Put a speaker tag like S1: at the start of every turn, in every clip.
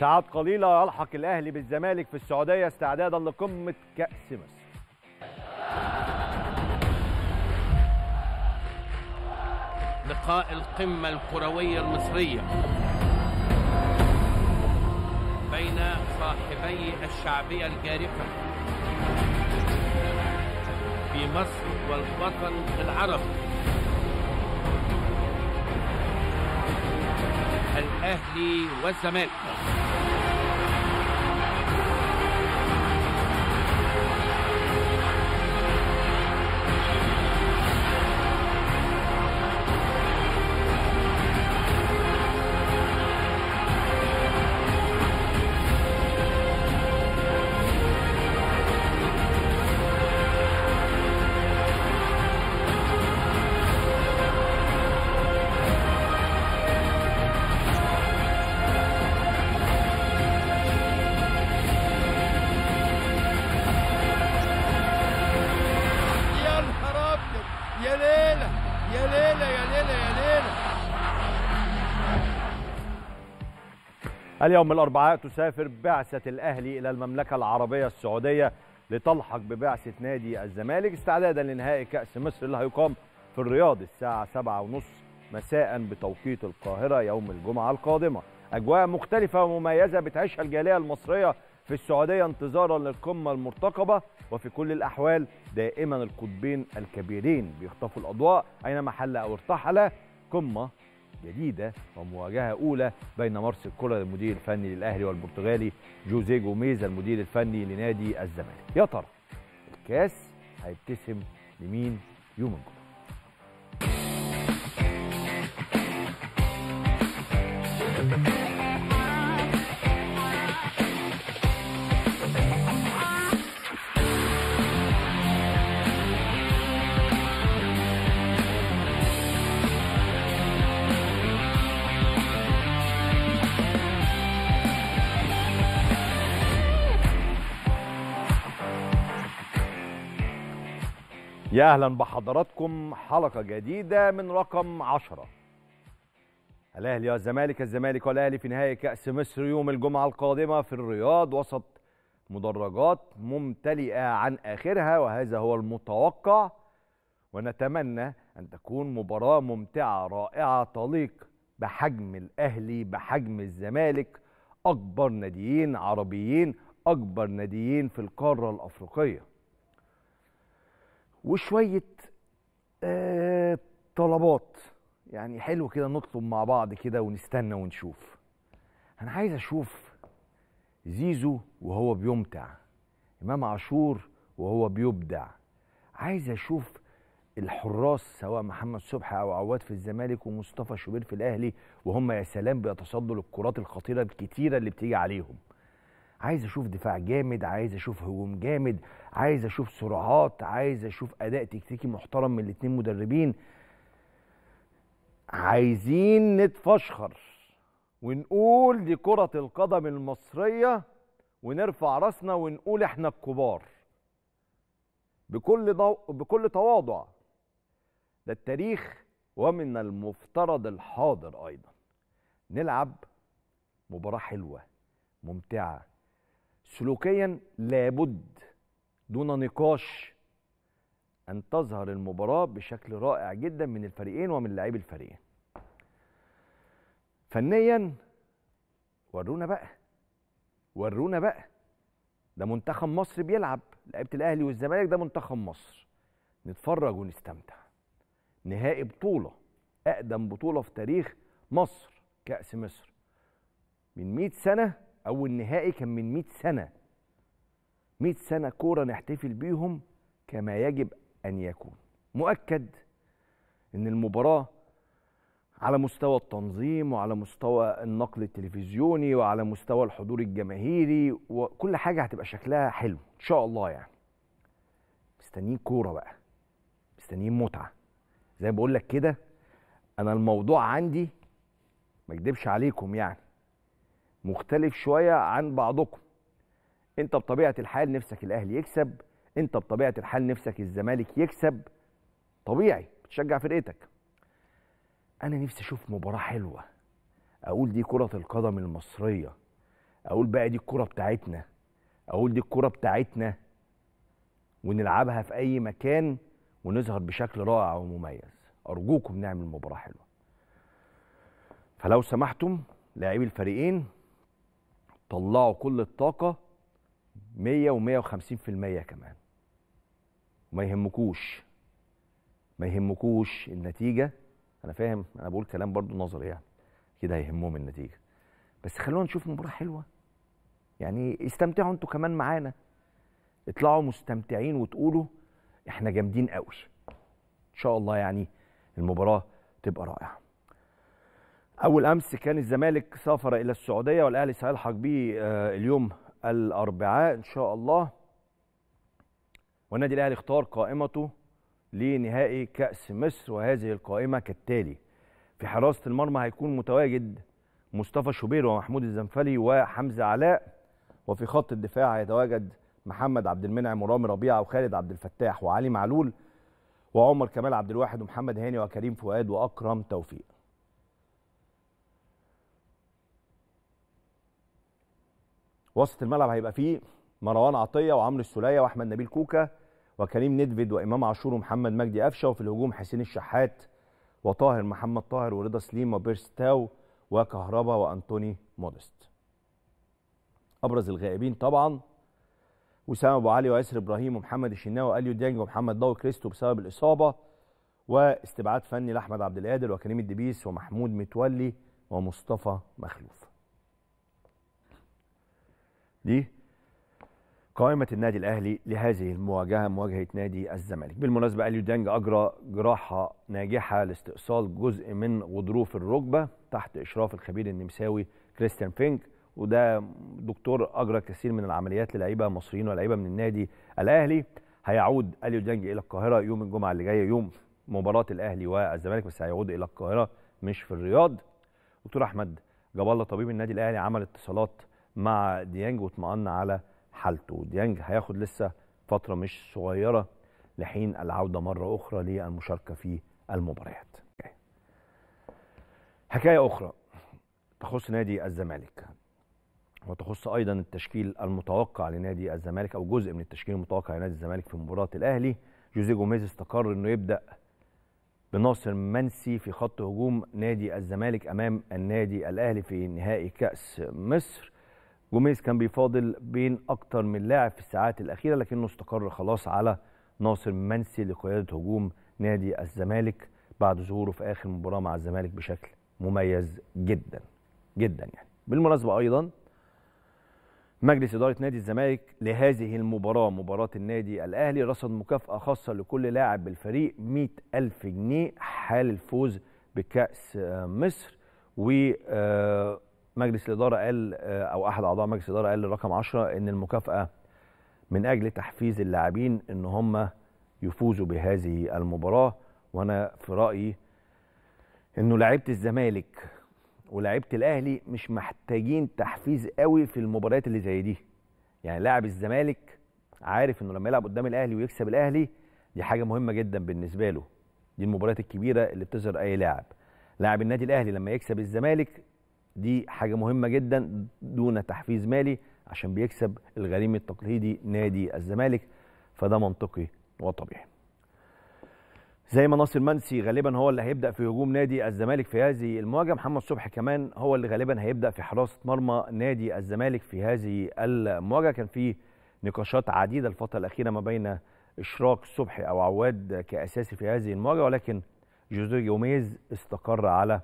S1: ساعات قليلة يلحق الأهلي بالزمالك في السعودية استعدادا لقمة كأس مصر
S2: لقاء القمة الكروية المصرية بين صاحبي الشعبية الجارفة
S3: في مصر والوطن العربي الأهلي والزمالك
S1: اليوم الأربعاء تسافر بعثة الأهلي إلى المملكة العربية السعودية لتلحق ببعثة نادي الزمالك استعدادا لنهائي كأس مصر اللي هيقام في الرياض الساعة 7:30 مساء بتوقيت القاهرة يوم الجمعة القادمة أجواء مختلفة ومميزة بتعيشها الجالية المصرية في السعودية انتظارا للقمة المرتقبة وفي كل الأحوال دائما القطبين الكبيرين بيخطفوا الأضواء أينما حل أو ارتحل قمة جديده ومواجهه اولى بين مارسيل كولر المدير الفني للاهلي والبرتغالي جوزيه جوميز المدير الفني لنادي الزمالك يا ترى الكاس هيبتسم لمين يوم الجمعه يا اهلا بحضراتكم حلقه جديده من رقم 10 الاهلي والزمالك الزمالك الزمالك والاهلي في نهائي كاس مصر يوم الجمعه القادمه في الرياض وسط مدرجات ممتلئه عن اخرها وهذا هو المتوقع ونتمنى ان تكون مباراه ممتعه رائعه تليق بحجم الاهلي بحجم الزمالك اكبر ناديين عربيين اكبر ناديين في القاره الافريقيه وشويه آه، طلبات يعني حلو كده نطلب مع بعض كده ونستنى ونشوف انا عايز اشوف زيزو وهو بيمتع امام عاشور وهو بيبدع عايز اشوف الحراس سواء محمد صبحي او عواد في الزمالك ومصطفى شوبير في الاهلي وهم يا سلام بيتصدوا للكرات الخطيره الكتيره اللي بتيجي عليهم عايز اشوف دفاع جامد عايز اشوف هجوم جامد عايز اشوف سرعات عايز اشوف اداء تكتيكي محترم من الاثنين مدربين عايزين نتفشخر ونقول دي كرة القدم المصرية ونرفع راسنا ونقول احنا الكبار بكل ضو... بكل تواضع ده التاريخ ومن المفترض الحاضر ايضا نلعب مباراة حلوة ممتعة سلوكيا لابد دون نقاش ان تظهر المباراه بشكل رائع جدا من الفريقين ومن لاعبي الفريقين فنيا ورونا بقى ورونا بقى ده منتخب مصر بيلعب لعيبه الاهلي والزمالك ده منتخب مصر نتفرج ونستمتع نهائي بطوله اقدم بطوله في تاريخ مصر كاس مصر من 100 سنه اول نهائي كان من 100 سنه 100 سنه كوره نحتفل بيهم كما يجب ان يكون مؤكد ان المباراه على مستوى التنظيم وعلى مستوى النقل التلفزيوني وعلى مستوى الحضور الجماهيري وكل حاجه هتبقى شكلها حلو ان شاء الله يعني مستنيين كوره بقى مستنيين متعه زي ما بقول لك كده انا الموضوع عندي ما اكدبش عليكم يعني مختلف شويه عن بعضكم انت بطبيعه الحال نفسك الاهلي يكسب انت بطبيعه الحال نفسك الزمالك يكسب طبيعي بتشجع فرقتك انا نفسي اشوف مباراه حلوه اقول دي كره القدم المصريه اقول بقى دي الكره بتاعتنا اقول دي الكره بتاعتنا ونلعبها في اي مكان ونظهر بشكل رائع ومميز ارجوكم نعمل مباراه حلوه فلو سمحتم لاعبي الفريقين طلعوا كل الطاقه 100 و150% كمان ما يهمكوش ما يهمكوش النتيجه انا فاهم انا بقول كلام برضو نظري يعني كده هيهمهم النتيجه بس خلونا نشوف مباراه حلوه يعني استمتعوا انتوا كمان معانا اطلعوا مستمتعين وتقولوا احنا جامدين قوي ان شاء الله يعني المباراه تبقى رائعه أول أمس كان الزمالك سافر إلى السعودية والأهلي سيلحق به آه، اليوم الأربعاء إن شاء الله والنادي الأهلي اختار قائمته لنهائي كأس مصر وهذه القائمة كالتالي في حراسة المرمى هيكون متواجد مصطفى شوبير ومحمود الزنفلي وحمزة علاء وفي خط الدفاع هيتواجد محمد عبد المنعم ورامي ربيعة وخالد عبد الفتاح وعلي معلول وعمر كمال عبد الواحد ومحمد هاني وكريم فؤاد وأكرم توفيق وسط الملعب هيبقى فيه مروان عطيه وعمرو السوليه واحمد نبيل كوكا وكريم ندفد وامام عاشور ومحمد مجدي قفشه وفي الهجوم حسين الشحات وطاهر محمد طاهر ورضا سليم وبيرستاو وكهربا وانتوني مودست ابرز الغائبين طبعا وسام ابو علي وياسر ابراهيم ومحمد الشناوي واليو ديانج ومحمد ضوي كريستو بسبب الاصابه واستبعاد فني لاحمد عبد القادر وكريم الدبيس ومحمود متولي ومصطفى مخلوف دي قائمة النادي الأهلي لهذه المواجهة مواجهة نادي الزمالك بالمناسبة أليو دانج أجرى جراحة ناجحة لاستئصال جزء من غضروف الركبة تحت إشراف الخبير النمساوي كريستيان فينك وده دكتور أجرى كثير من العمليات للعيبة مصريين ولاعيبة من النادي الأهلي هيعود أليو دانج إلى القاهرة يوم الجمعة اللي جاية يوم مباراة الأهلي والزمالك بس هيعود إلى القاهرة مش في الرياض دكتور أحمد جاب الله طبيب النادي الأهلي عمل اتصالات مع ديانج واطمأن على حالته ديانج هياخد لسه فترة مش صغيرة لحين العودة مرة أخرى للمشاركة في المباريات حكاية أخرى تخص نادي الزمالك وتخص أيضا التشكيل المتوقع لنادي الزمالك أو جزء من التشكيل المتوقع لنادي الزمالك في مباراة الأهلي جوزيه جوميز استقر أنه يبدأ بناصر منسي في خط هجوم نادي الزمالك أمام النادي الأهلي في نهائي كأس مصر جوميز كان بيفاضل بين اكتر من لاعب في الساعات الاخيره لكنه استقر خلاص على ناصر منسي لقياده هجوم نادي الزمالك بعد ظهوره في اخر مباراه مع الزمالك بشكل مميز جدا جدا يعني بالمناسبه ايضا مجلس اداره نادي الزمالك لهذه المباراه مباراه النادي الاهلي رصد مكافاه خاصه لكل لاعب بالفريق 100000 جنيه حال الفوز بكاس مصر و آه، مجلس الاداره قال آه، او احد اعضاء مجلس الاداره قال للرقم 10 ان المكافاه من اجل تحفيز اللاعبين ان هم يفوزوا بهذه المباراه وانا في رايي انه لعيبه الزمالك ولعيبه الاهلي مش محتاجين تحفيز قوي في المباريات اللي زي دي يعني لاعب الزمالك عارف انه لما يلعب قدام الاهلي ويكسب الاهلي دي حاجه مهمه جدا بالنسبه له دي المباريات الكبيره اللي بتظهر اي لاعب لاعب النادي الاهلي لما يكسب الزمالك دي حاجه مهمه جدا دون تحفيز مالي عشان بيكسب الغريم التقليدي نادي الزمالك فده منطقي وطبيعي زي ما ناصر منسي غالبا هو اللي هيبدا في هجوم نادي الزمالك في هذه المواجهه محمد صبحي كمان هو اللي غالبا هيبدا في حراسه مرمى نادي الزمالك في هذه المواجهه كان في نقاشات عديده الفتره الاخيره ما بين اشراك صبحي او عواد كاساسي في هذه المواجهه ولكن جوزيه جوميز استقر على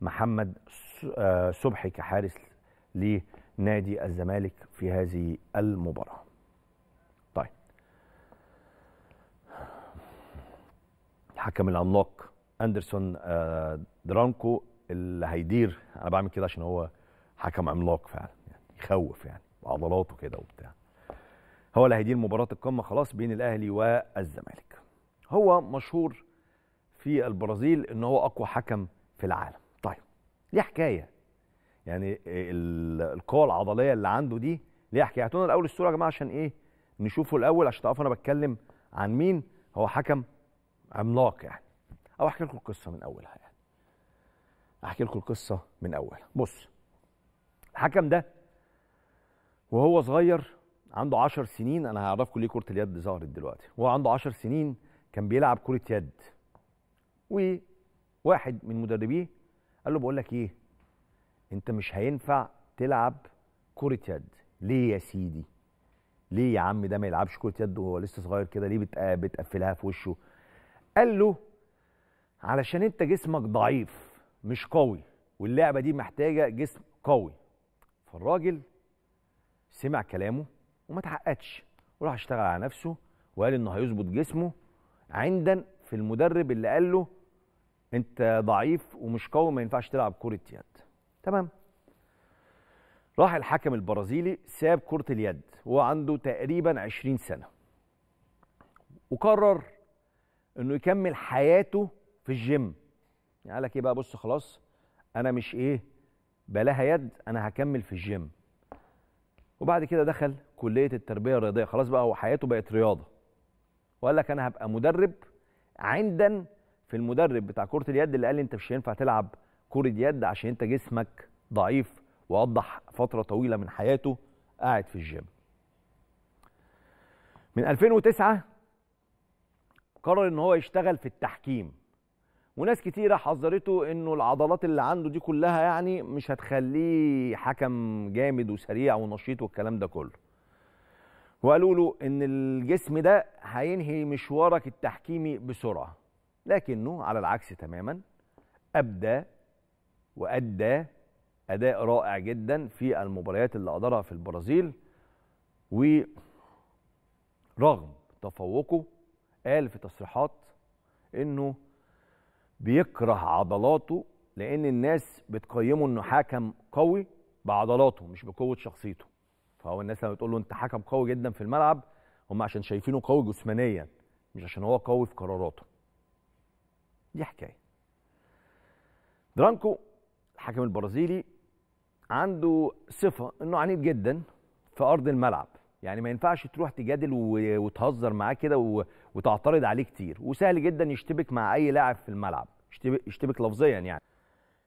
S1: محمد آه، صبحي كحارس لنادي الزمالك في هذه المباراه طيب الحكم العملاق اندرسون آه، درانكو اللي هيدير انا بعمل كده عشان هو حكم عملاق فعلا يعني يخوف يعني وعضلاته كده وبتاع هو اللي هيدير مباراه القمه خلاص بين الاهلي والزمالك هو مشهور في البرازيل ان هو اقوى حكم في العالم ليه حكايه يعني القوه العضليه اللي عنده دي ليه حكايه هاتونا الاول الصوره يا جماعه عشان ايه نشوفه الاول عشان تعرفوا انا بتكلم عن مين هو حكم عملاق يعني او احكي لكم القصه من اولها يعني احكي لكم القصه من اولها بص الحكم ده وهو صغير عنده 10 سنين انا هعرفكم ليه كره اليد ظهرت دلوقتي وهو عنده 10 سنين كان بيلعب كره يد وواحد من مدربيه قال له بقول لك ايه انت مش هينفع تلعب كره يد ليه يا سيدي ليه يا عم ده ما يلعبش كره يد وهو لسه صغير كده ليه آه، بتقفلها في وشه قال له علشان انت جسمك ضعيف مش قوي واللعبه دي محتاجه جسم قوي فالراجل سمع كلامه وما اتعقدش وراح اشتغل على نفسه وقال انه هيظبط جسمه عندا في المدرب اللي قال له انت ضعيف ومش قوي ما ينفعش تلعب كره يد تمام راح الحكم البرازيلي ساب كره اليد وهو عنده تقريبا 20 سنه وقرر انه يكمل حياته في الجيم يعني قال لك ايه بقى بص خلاص انا مش ايه بلاها يد انا هكمل في الجيم وبعد كده دخل كليه التربيه الرياضيه خلاص بقى هو حياته بقت رياضه وقال لك انا هبقى مدرب عندا في المدرب بتاع كره اليد اللي قال لي انت مش هينفع تلعب كره يد عشان انت جسمك ضعيف وأضح فتره طويله من حياته قاعد في الجيم من 2009 قرر ان هو يشتغل في التحكيم وناس كتيره حذرته انه العضلات اللي عنده دي كلها يعني مش هتخليه حكم جامد وسريع ونشيط والكلام ده كله وقالوا له ان الجسم ده هينهي مشوارك التحكيمي بسرعه لكنه على العكس تماما أبدى وأدى أداء رائع جدا في المباريات اللي أدارها في البرازيل ورغم تفوقه قال في تصريحات إنه بيكره عضلاته لأن الناس بتقيمه إنه حكم قوي بعضلاته مش بقوة شخصيته فهو الناس لما بتقول له أنت حكم قوي جدا في الملعب هم عشان شايفينه قوي جسمانيا مش عشان هو قوي في قراراته دي حكايه درانكو الحكم البرازيلي عنده صفه انه عنيد جدا في ارض الملعب يعني ما ينفعش تروح تجادل وتهزر معاه كده وتعترض عليه كتير وسهل جدا يشتبك مع اي لاعب في الملعب يشتبك لفظيا يعني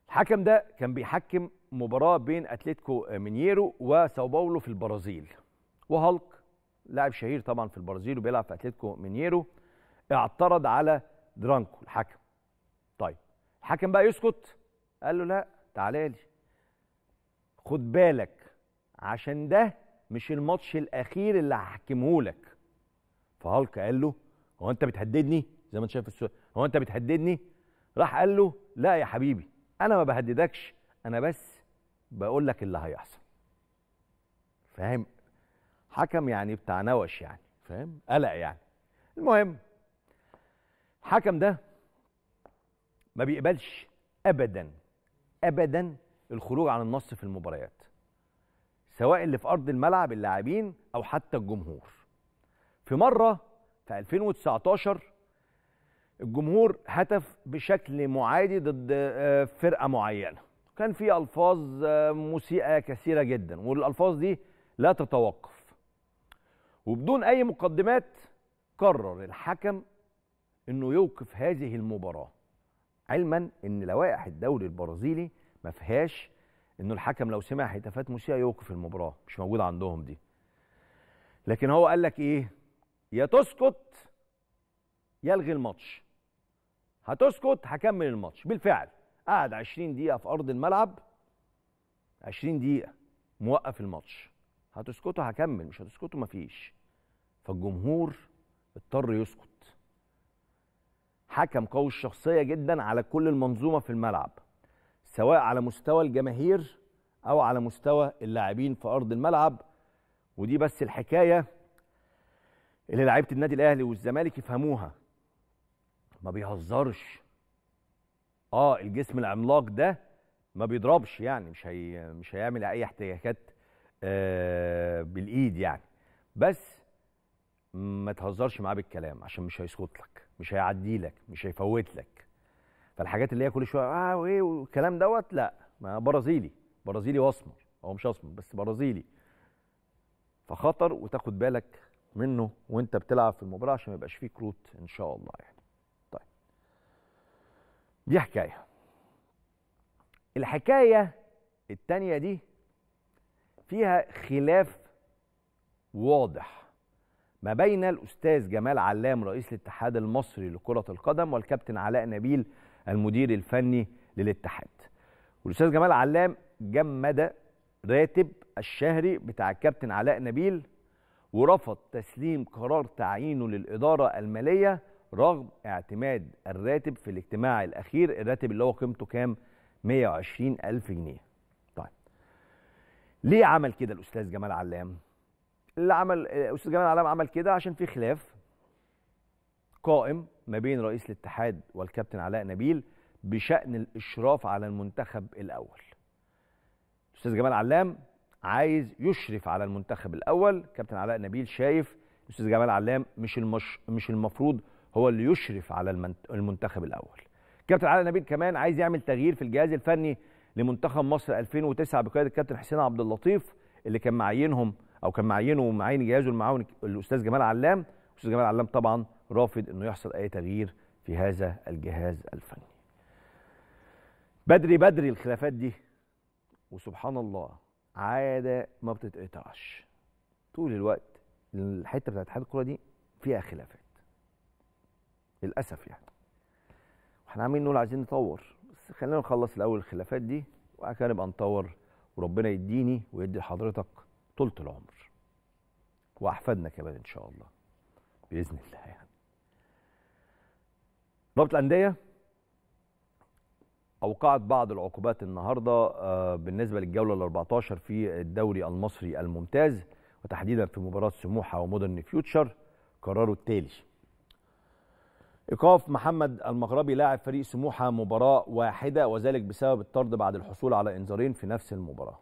S1: الحكم ده كان بيحكم مباراه بين اتلتيكو مينيرو وساو باولو في البرازيل وهالك لاعب شهير طبعا في البرازيل وبيلعب في اتلتيكو مينيرو اعترض على درانكو الحكم الحاكم بقى يسكت قال له لا تعالى لي خد بالك عشان ده مش الماتش الاخير اللي هحكمه لك فهالك قال له هو انت بتهددني زي ما انت شايف السؤال هو انت بتهددني راح قال له لا يا حبيبي انا ما بهددكش انا بس بقول لك اللي هيحصل فاهم حكم يعني بتاع نوش يعني فاهم قلق يعني المهم الحكم ده ما بيقبلش ابدا ابدا الخروج عن النص في المباريات سواء اللي في ارض الملعب اللاعبين او حتى الجمهور في مره في 2019 الجمهور هتف بشكل معادي ضد آه، فرقه معينه كان في الفاظ آه، مسيئه كثيره جدا والالفاظ دي لا تتوقف وبدون اي مقدمات قرر الحكم انه يوقف هذه المباراه علما ان لوائح الدوري البرازيلي ما فيهاش انه الحكم لو سمع هتافات موسيقى يوقف المباراه مش موجوده عندهم دي لكن هو قال لك ايه يا تسكت يلغي الماتش هتسكت هكمل الماتش بالفعل قعد 20 دقيقه في ارض الملعب 20 دقيقه موقف الماتش هتسكتوا هكمل مش هتسكتوا مفيش فالجمهور اضطر يسكت حكم قوي الشخصيه جدا على كل المنظومه في الملعب سواء على مستوى الجماهير او على مستوى اللاعبين في ارض الملعب ودي بس الحكايه اللي لعيبه النادي الاهلي والزمالك يفهموها ما بيهزرش اه الجسم العملاق ده ما بيضربش يعني مش هي مش هيعمل اي احتكاكات آه بالايد يعني بس ما تهزرش معاه بالكلام عشان مش هيسكت لك مش هيعدي لك مش هيفوت لك فالحاجات اللي هي كل شويه اه وايه والكلام دوت لا ما برازيلي برازيلي واسمر هو مش اسمر بس برازيلي فخطر وتاخد بالك منه وانت بتلعب في المباراه عشان ما يبقاش فيه كروت ان شاء الله يعني طيب دي حكايه الحكايه التانيه دي فيها خلاف واضح ما بين الأستاذ جمال علام رئيس الاتحاد المصري لكرة القدم والكابتن علاء نبيل المدير الفني للاتحاد والأستاذ جمال علام جمد راتب الشهري بتاع الكابتن علاء نبيل ورفض تسليم قرار تعيينه للإدارة المالية رغم اعتماد الراتب في الاجتماع الأخير الراتب اللي هو قيمته كام 120 ألف جنيه طيب ليه عمل كده الأستاذ جمال علام؟ اللي عمل آه، استاذ جمال علام عمل كده عشان في خلاف قائم ما بين رئيس الاتحاد والكابتن علاء نبيل بشان الاشراف على المنتخب الاول. استاذ جمال علام عايز يشرف على المنتخب الاول، كابتن علاء نبيل شايف استاذ جمال علام مش المش مش المفروض هو اللي يشرف على المنتخب الاول. كابتن علاء نبيل كمان عايز يعمل تغيير في الجهاز الفني لمنتخب مصر 2009 بقياده الكابتن حسين عبد اللطيف اللي كان معينهم او كان معينه ومعين جهازه المعاون الاستاذ جمال علام الاستاذ جمال علام طبعا رافض انه يحصل اي تغيير في هذا الجهاز الفني بدري بدري الخلافات دي وسبحان الله عاده ما بتتقطعش طول الوقت الحته بتاعت اتحاد الكوره دي فيها خلافات للاسف يعني واحنا عاملين نقول عايزين نطور بس خلينا نخلص الاول الخلافات دي وبعد كده نبقى نطور وربنا يديني ويدي لحضرتك طولة العمر وأحفادنا كمان إن شاء الله بإذن الله يعني رابطة الأندية أوقعت بعض العقوبات النهاردة آه، بالنسبة للجولة ال 14 في الدوري المصري الممتاز وتحديدا في مباراة سموحة ومودرن فيوتشر قرروا التالي إيقاف محمد المغربي لاعب فريق سموحة مباراة واحدة وذلك بسبب الطرد بعد الحصول على إنذارين في نفس المباراة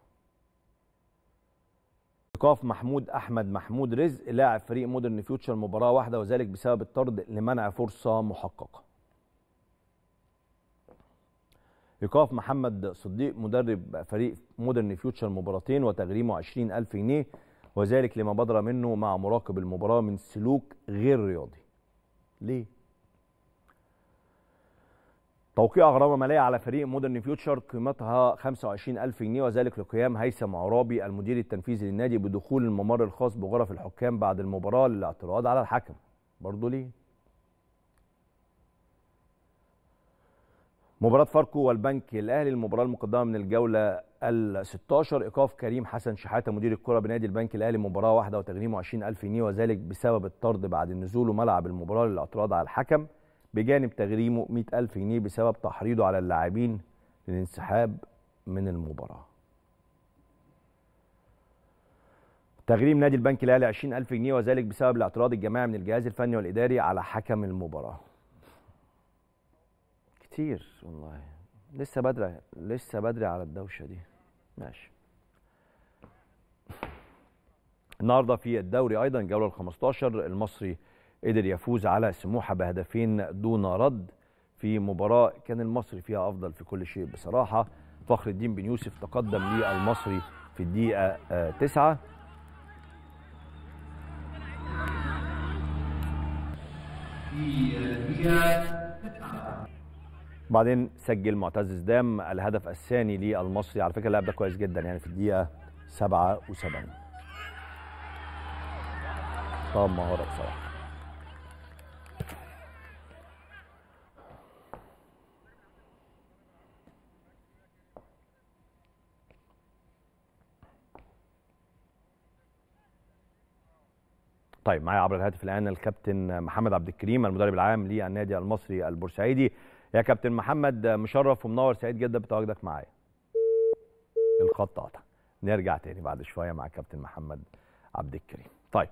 S1: ايقاف محمود احمد محمود رزق لاعب فريق مودرن فيوتشر مباراه واحده وذلك بسبب الطرد لمنع فرصه محققه ايقاف محمد صديق مدرب فريق مودرن فيوتشر مباراتين وتغريمه 20000 جنيه وذلك لما بدر منه مع مراقب المباراه من سلوك غير رياضي ليه توقيع غرامه ماليه على فريق مودرن فيوتشر قيمتها 25000 جنيه وذلك لقيام هيثم عرابي المدير التنفيذي للنادي بدخول الممر الخاص بغرف الحكام بعد المباراه للاعتراض على الحكم برضه ليه مباراة فاركو والبنك الأهلي المباراة المقدمة من الجولة ال 16 إيقاف كريم حسن شحاتة مدير الكرة بنادي البنك الأهلي مباراة واحدة وتغريمه 20000 جنيه وذلك بسبب الطرد بعد النزول ملعب المباراة للاعتراض على الحكم بجانب تغريمه 100000 جنيه بسبب تحريضه على اللاعبين للانسحاب من المباراه تغريم نادي البنك الاهلي 20000 جنيه وذلك بسبب الاعتراض الجماعي من الجهاز الفني والاداري على حكم المباراه كتير والله لسه بدري لسه بدري على الدوشه دي ماشي النهارده في الدوري ايضا الجوله ال 15 المصري قدر يفوز على سموحه بهدفين دون رد في مباراه كان المصري فيها افضل في كل شيء بصراحه فخر الدين بن يوسف تقدم للمصري في الدقيقه آه، تسعة بعدين سجل معتز زدام الهدف الثاني للمصري على فكره لعب ده كويس جدا يعني في الدقيقه 77 طب مهاره بصراحه طيب معايا عبر الهاتف الان الكابتن محمد عبد الكريم المدرب العام للنادي المصري البورسعيدي يا كابتن محمد مشرف ومنور سعيد جدا بتواجدك معايا الخط قطع نرجع تاني بعد شويه مع كابتن محمد عبد الكريم طيب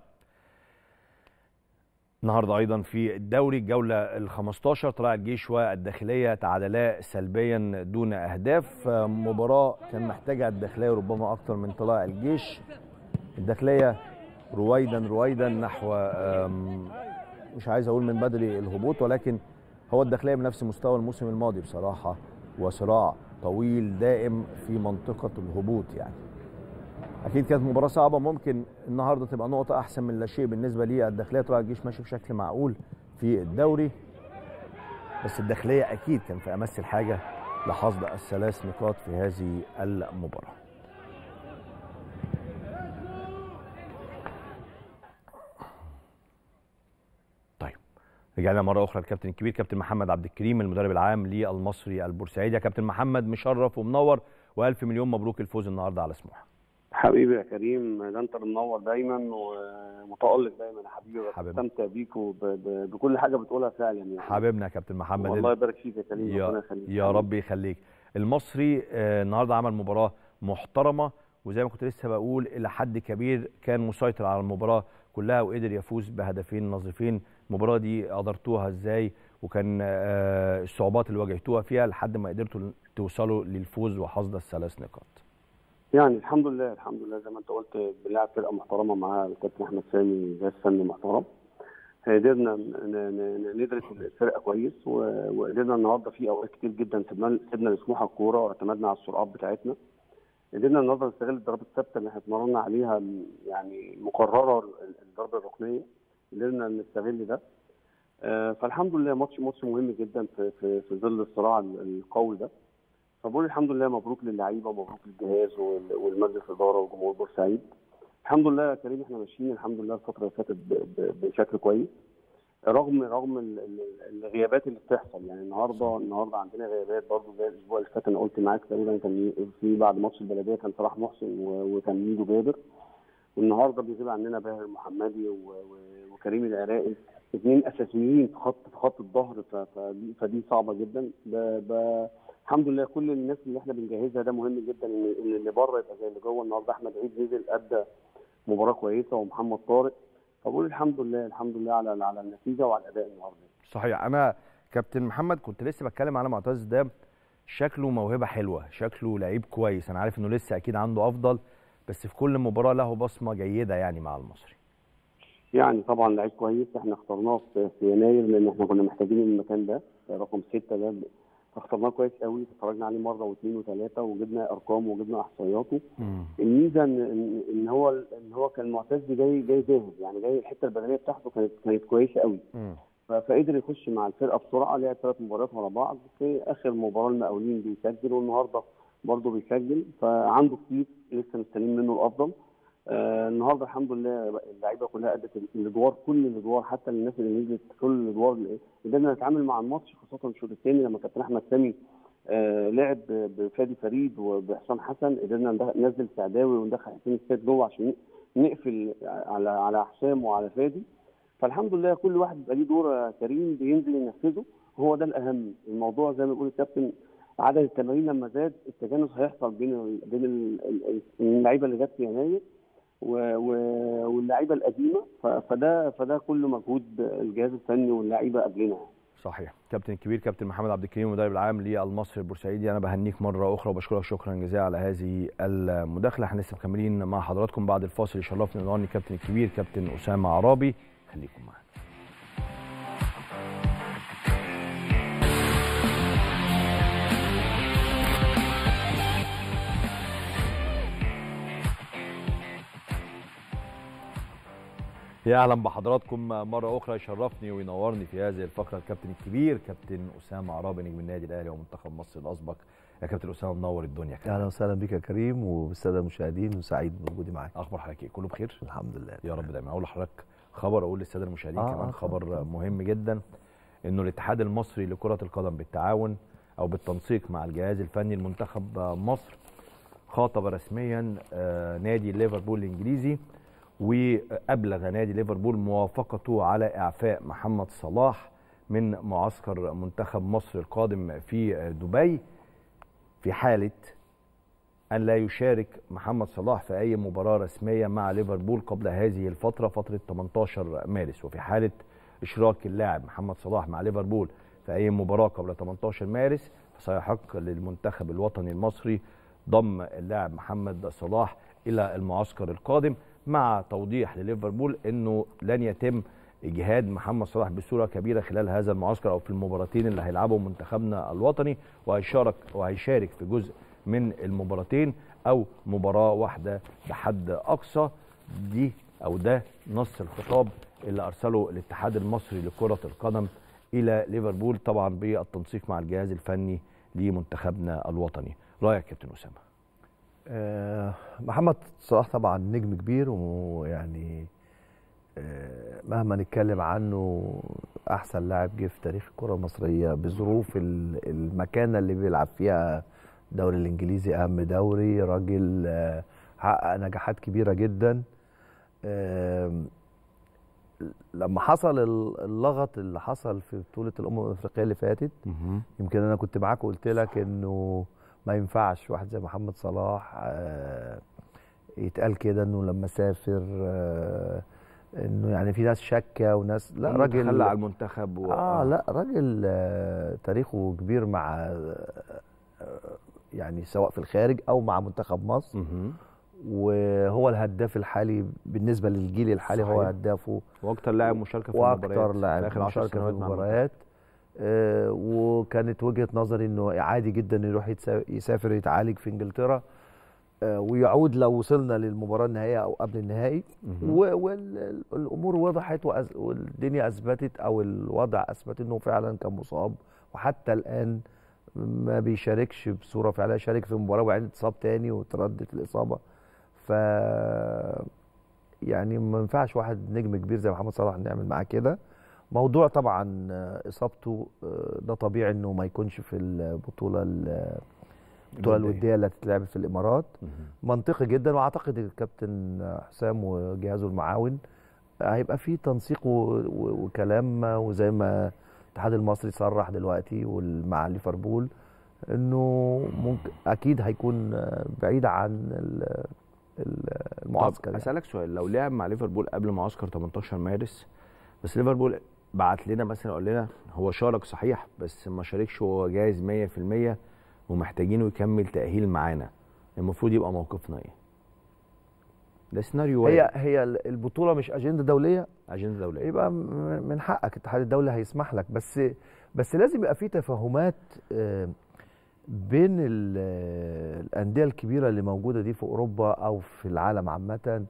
S1: النهارده ايضا في الدوري الجوله ال 15 طلع الجيش والداخليه تعادلا سلبيا دون اهداف مباراه كان محتاجه الداخليه ربما اكثر من طلائع الجيش الداخليه رويدا رويدا نحو مش عايز اقول من بدري الهبوط ولكن هو الداخليه بنفس مستوى الموسم الماضي بصراحه وصراع طويل دائم في منطقه الهبوط يعني اكيد كانت مباراه صعبه ممكن النهارده تبقى نقطه احسن من لا شيء بالنسبه لي الداخليه طلع الجيش ماشي بشكل معقول في الدوري بس الداخليه اكيد كان في امس الحاجه لحصد الثلاث نقاط في هذه المباراه رجعنا مره اخرى الكابتن الكبير كابتن محمد عبد الكريم المدرب العام للمصري البورسعيدي يا كابتن محمد مشرف ومنور والف مليون مبروك الفوز النهارده على سموحه
S3: حبيبي يا كريم ده انت منور دايما ومتالق دايما يا حبيبي بستمتع بيك بكل حاجه بتقولها فعلا يعني
S1: حبيبنا يا كابتن محمد الله يبارك فيك يا كريم ربنا يخليك يا رب يخليك المصري آه، النهارده عمل مباراه محترمه وزي ما كنت لسه بقول الى حد كبير كان مسيطر على المباراه كلها وقدر يفوز بهدفين نظيفين المباراه دي قدرتوها ازاي وكان آه، الصعوبات اللي واجهتوها فيها لحد ما قدرتوا توصلوا للفوز وحصد الثلاث نقاط
S3: يعني الحمد لله الحمد لله زي ما انت قلت بنلعب فرقه محترمه مع الكابتن احمد سامي جهاز فني محترم قدرنا ندرس الفرقه كويس وقدرنا النهارده في اوقات كتير جدا سيبنا لسموحه الكوره واعتمدنا على السرعات بتاعتنا قدرنا النهارده نستغل الضربات الثابته اللي احنا اتمرنا عليها يعني مقرره الضربه الركنيه قدرنا نستغل ده آه، فالحمد لله ماتش ماتش مهم جدا في في, في ظل الصراع القوي ده فبقول الحمد لله مبروك للعيبه ومبروك للجهاز والمجلس الاداره وجمهور بورسعيد الحمد لله يا كريم احنا ماشيين الحمد لله الفتره اللي فاتت بشكل كويس رغم رغم الغيابات اللي بتحصل يعني النهارده النهارده عندنا غيابات برضه زي الاسبوع اللي فات انا قلت معاك تقريبا كان في بعد ماتش البلديه كان صلاح محسن وكان ميدو بادر والنهارده بيغيب عننا باهر المحمدي وكريم العراقي اثنين اساسيين في خط في خط الظهر فدي, فدي صعبه جدا ب... ب... الحمد لله كل الناس اللي احنا بنجهزها ده مهم جدا ان اللي بره يبقى زي اللي جوه النهارده احمد عيد نزل ادى مباراه كويسه ومحمد طارق فبقول الحمد لله الحمد لله على على النتيجه وعلى الاداء النهارده
S1: صحيح انا كابتن محمد كنت لسه بتكلم على معتز ده شكله موهبه حلوه شكله لعيب كويس انا عارف انه لسه اكيد عنده افضل بس في كل مباراه له بصمه جيده يعني مع المصري
S3: يعني طبعا لعيب كويس احنا اخترناه في يناير لان احنا كنا محتاجين المكان ده رقم سته ده فاخترناه كويس قوي اتفرجنا عليه مره واثنين وثلاثه وجبنا ارقامه وجبنا احصائياته الميزه ان ان هو ان هو كان معتز جاي جاي جاهز يعني جاي الحته البدنيه بتاعته كانت كانت كويسه قوي فقدر يخش مع الفرقه بسرعه لعب ثلاث مباريات ورا بعض في اخر مباراه المقاولين بيسجل والنهارده برضه بيسجل فعنده كتير ايه لسه مستنيين منه الافضل آه النهارده الحمد لله اللعيبه كلها ادت الادوار كل الادوار حتى الناس اللي نزلت كل الادوار قدرنا نتعامل مع الماتش خاصه الشوط الثاني لما كابتن احمد سامي آه لعب بفادي فريد وبحسام حسن قدرنا ننزل سعداوي وندخل حسين السيد جوه عشان نقفل على على حسام وعلى فادي فالحمد لله كل واحد بقى ليه دور كريم بينزل ينفذه هو ده الاهم الموضوع زي ما بيقول الكابتن عدد التمارين لما زاد التجانس هيحصل بين بين اللعيبه اللي جت في يناير واللعيبه القديمه فده فده كله مجهود الجهاز الفني واللعيبه قبلنا يعني. صحيح
S1: كابتن الكبير كابتن محمد عبد الكريم المدرب العام للمصري البورسعيدي انا بهنيك مره اخرى وبشكرك شكرا جزيلا على هذه المداخله احنا لسه مكملين مع حضراتكم بعد الفاصل يشرفني ان كابتن الكبير كابتن اسامه عرابي خليكم معانا يا اهلا بحضراتكم مره اخرى يشرفني وينورني في هذه الفقره الكابتن الكبير كابتن اسامه عرابي نجم النادي الاهلي ومنتخب مصر الاسبق يا كابتن اسامه منور الدنيا كابتن اهلا وسهلا بك يا كريم وبالساده المشاهدين وسعيد بوجودي معاك اخبار حضرتك ايه كله بخير الحمد لله يا رب دايما اقول لحضرتك خبر اقول للساده المشاهدين آه كمان آه، خبر آه. مهم جدا انه الاتحاد المصري لكره القدم بالتعاون او بالتنسيق مع الجهاز الفني المنتخب مصر خاطب رسميا آه، نادي ليفربول الانجليزي وأبلغ نادي ليفربول موافقته على إعفاء محمد صلاح من معسكر منتخب مصر القادم في دبي في حالة أن لا يشارك محمد صلاح في أي مباراة رسمية مع ليفربول قبل هذه الفترة فترة 18 مارس وفي حالة إشراك اللاعب محمد صلاح مع ليفربول في أي مباراة قبل 18 مارس فسيحق للمنتخب الوطني المصري ضم اللاعب محمد صلاح إلى المعسكر القادم مع توضيح لليفربول انه لن يتم اجهاد محمد صلاح بصوره كبيره خلال هذا المعسكر او في المباراتين اللي هيلعبوا منتخبنا الوطني وهيشارك وهيشارك في جزء من المباراتين او مباراه واحده بحد اقصى دي او ده نص الخطاب اللي ارسله الاتحاد المصري لكره القدم الى ليفربول طبعا بالتنسيق مع الجهاز الفني لمنتخبنا الوطني رايك كابتن اسامه
S4: آه، محمد صلاح طبعا نجم كبير ويعني آه، مهما نتكلم عنه احسن لاعب جه في تاريخ الكره المصريه بظروف المكانه اللي بيلعب فيها الدوري الانجليزي اهم دوري راجل آه، حقق نجاحات كبيره جدا لما حصل اللغط اللي حصل في بطوله الامم الافريقيه اللي فاتت يمكن انا كنت معاك وقلت لك انه ما ينفعش واحد زي محمد صلاح آه، يتقال كده انه لما سافر آه، انه يعني في ناس شكه وناس لا راجل خلى على المنتخب و... اه, آه. لا راجل تاريخه كبير مع يعني سواء في الخارج او مع منتخب مصر وهو الهداف الحالي بالنسبه للجيل الحالي صحيح. هو هدافه
S1: واكثر لاعب مشاركه في المباريات واكثر لاعب مشاركه في المباريات
S4: آه، وكانت وجهه نظري انه عادي جدا يروح يسافر يتعالج في انجلترا آه، ويعود لو وصلنا للمباراه النهائيه او قبل النهائي والامور وضحت والدنيا اثبتت او الوضع اثبت انه فعلا كان مصاب وحتى الان ما بيشاركش بصوره فعليه شارك في مباراه وبعدين اتصاب تاني وتردت الاصابه ف يعني ما ينفعش واحد نجم كبير زي محمد صلاح نعمل معاه كده موضوع طبعا آه، اصابته آه، ده طبيعي انه ما يكونش في البطوله البطوله الوديه اللي هتتلعب في الامارات منطقي جدا واعتقد الكابتن حسام وجهازه المعاون آه، هيبقى في تنسيق وكلام وزي ما الاتحاد المصري صرح دلوقتي مع ليفربول انه ممكن اكيد هيكون بعيد عن
S1: المعسكر طب يعني. اسالك سؤال لو لعب مع ليفربول قبل معسكر 18 مارس بس ليفربول بعت لنا مثلا قال لنا هو شارك صحيح بس ما شاركش وهو جاهز 100% ومحتاجينه يكمل تاهيل معانا المفروض يبقى موقفنا ايه؟ ده سيناريو هي
S4: واحد. هي البطوله مش اجنده دوليه اجنده دوليه يبقى من حقك الاتحاد الدولي هيسمح لك بس بس لازم يبقى في تفاهمات آه، بين الانديه الكبيره اللي موجوده دي في اوروبا او في العالم عامه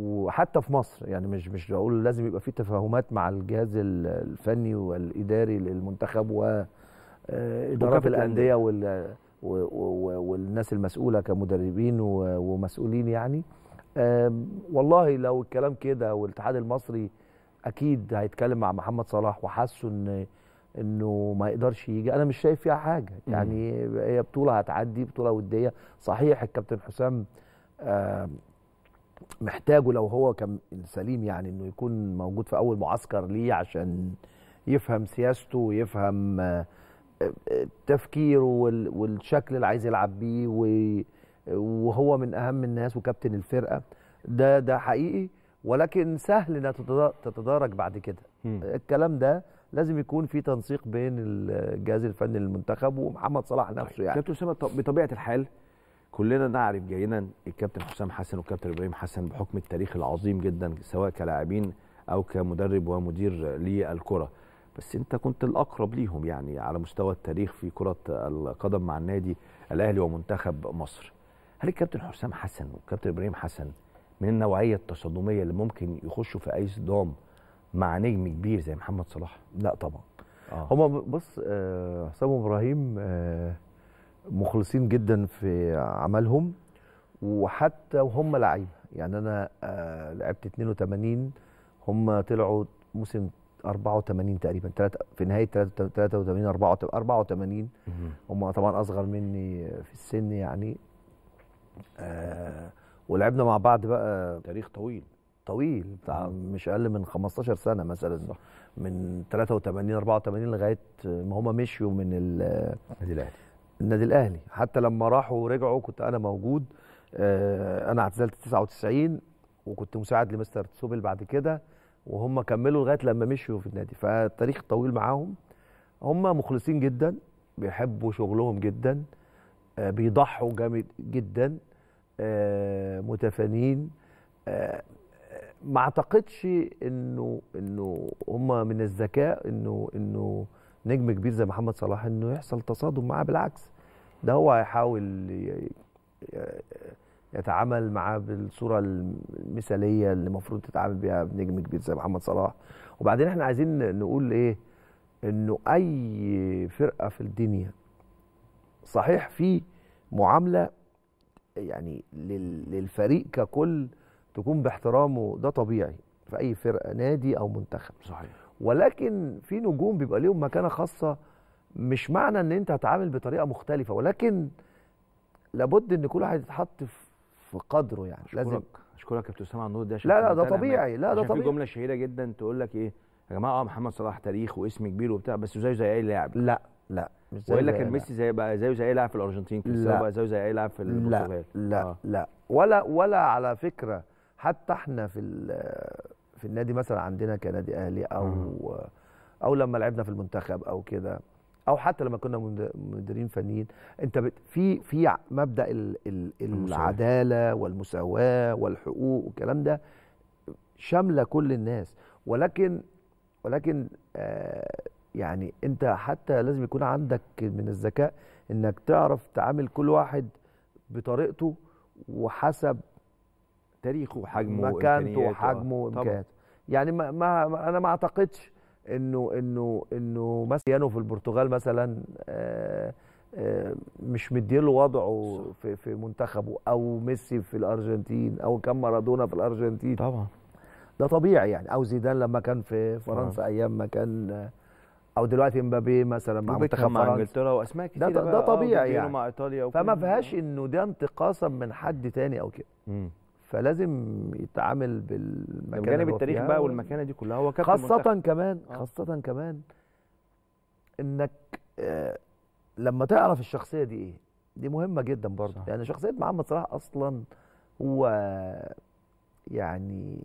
S4: وحتى في مصر يعني مش مش بقول لازم يبقى في تفاهمات مع الجهاز الفني والاداري للمنتخب وادارات آه، الانديه وال والناس المسؤوله كمدربين ومسؤولين يعني والله لو الكلام كده والاتحاد المصري اكيد هيتكلم مع محمد صلاح وحاسه ان انه ما يقدرش يجي انا مش شايف فيها حاجه يعني هي بطوله هتعدي بطوله وديه صحيح الكابتن حسام محتاجه لو هو كان سليم يعني انه يكون موجود في اول معسكر ليه عشان يفهم سياسته ويفهم آه، آه، تفكيره والشكل اللي عايز يلعب بيه وهو من اهم الناس وكابتن الفرقه ده ده حقيقي ولكن سهل انها تتدارك بعد كده الكلام ده لازم يكون
S1: في تنسيق بين الجهاز الفني للمنتخب ومحمد صلاح نفسه طيب. يعني كابتن اسامه بطبيعه الحال كلنا نعرف جيدا الكابتن حسام حسن والكابتن ابراهيم حسن بحكم التاريخ العظيم جدا سواء كلاعبين او كمدرب ومدير للكره بس انت كنت الاقرب ليهم يعني على مستوى التاريخ في كره القدم مع النادي الاهلي ومنتخب مصر هل الكابتن حسام حسن والكابتن ابراهيم حسن من النوعيه التصادميه اللي ممكن يخشوا في اي صدام مع نجم كبير زي محمد صلاح لا طبعا آه. هما بص آه، حسام ابراهيم وابراهيم آه مخلصين جدا
S4: في عملهم وحتى وهم لعيبه يعني انا آه، لعبت 82 هم طلعوا موسم 84 تقريبا في نهايه 83 84 هم طبعا اصغر مني في السن يعني آه، ولعبنا مع بعض بقى تاريخ طويل طويل بتاع مش اقل من 15 سنه مثلا صح. من 83 84 لغايه ما هم مشيوا من النادي الاهلي النادي الاهلي حتى لما راحوا ورجعوا كنت انا موجود آه، انا اعتزلت 99 وكنت مساعد لمستر تسوبل بعد كده وهم كملوا لغايه لما مشوا في النادي فالتاريخ طويل معاهم هم مخلصين جدا بيحبوا شغلهم جدا آه، بيضحوا جامد جدا آه، متفانين ما اعتقدش انه انه هم من الذكاء انه انه نجم كبير زي محمد صلاح انه يحصل تصادم معاه بالعكس ده هو هيحاول يتعامل معاه بالصوره المثاليه اللي المفروض تتعامل بيها بنجم كبير زي محمد صلاح وبعدين احنا عايزين نقول ايه انه اي فرقه في الدنيا صحيح في معامله يعني للفريق ككل تكون باحترامه ده طبيعي في اي فرقه نادي او منتخب صحيح ولكن في نجوم بيبقى ليهم مكانه خاصه مش معنى ان انت هتعامل بطريقه مختلفه ولكن لابد ان كل واحد يتحط في قدره يعني أشكرك لازم اشكرك يا كابتن اسامه على النور ده
S1: لا لا ده طبيعي لا ده طبيعي في جمله شهيره جدا تقول لك ايه يا جماعه اه محمد صلاح تاريخ واسم كبير وبتاع بس زيه زي اي لاعب لا لا مش زي لك ميسي زي بقى زيه زي اي لاعب في الارجنتين كريستيانو بقى
S4: زيه زي اي لاعب في البرتغال لا لا آه. لا ولا ولا على فكره حتى احنا في في النادي مثلا عندنا كنادي اهلي او مم. او لما لعبنا في المنتخب او كده او حتى لما كنا مديرين فنيين انت في في مبدا الـ الـ العداله والمساواه والحقوق والكلام ده شامله كل الناس ولكن ولكن آه يعني انت حتى لازم يكون عندك من الذكاء انك تعرف تعامل كل واحد بطريقته وحسب تاريخه وحجمه مكانته وحجمه وامكانياته يعني ما, ما انا ما اعتقدش انه انه انه مثلا في البرتغال مثلا آه، آه، مش مديله وضعه في في منتخبه او ميسي في الارجنتين او كان مارادونا في الارجنتين طبعا ده طبيعي يعني او زيدان لما كان في فرنسا طبعا. ايام ما كان آه، او دلوقتي مبابي مثلا مع منتخب مع انجلترا
S1: واسماء كتير ده, ده طبيعي يعني
S4: مع ايطاليا فما فيهاش انه ده انتقاصا من حد تاني او كده فلازم يتعامل بالمكان بجانب التاريخ بقى والمكانه دي كلها هو كابتن خاصه منتخب. كمان آه. خاصه كمان انك آه لما تعرف الشخصيه دي ايه دي مهمه جدا برضه يعني شخصيه محمد صلاح اصلا هو يعني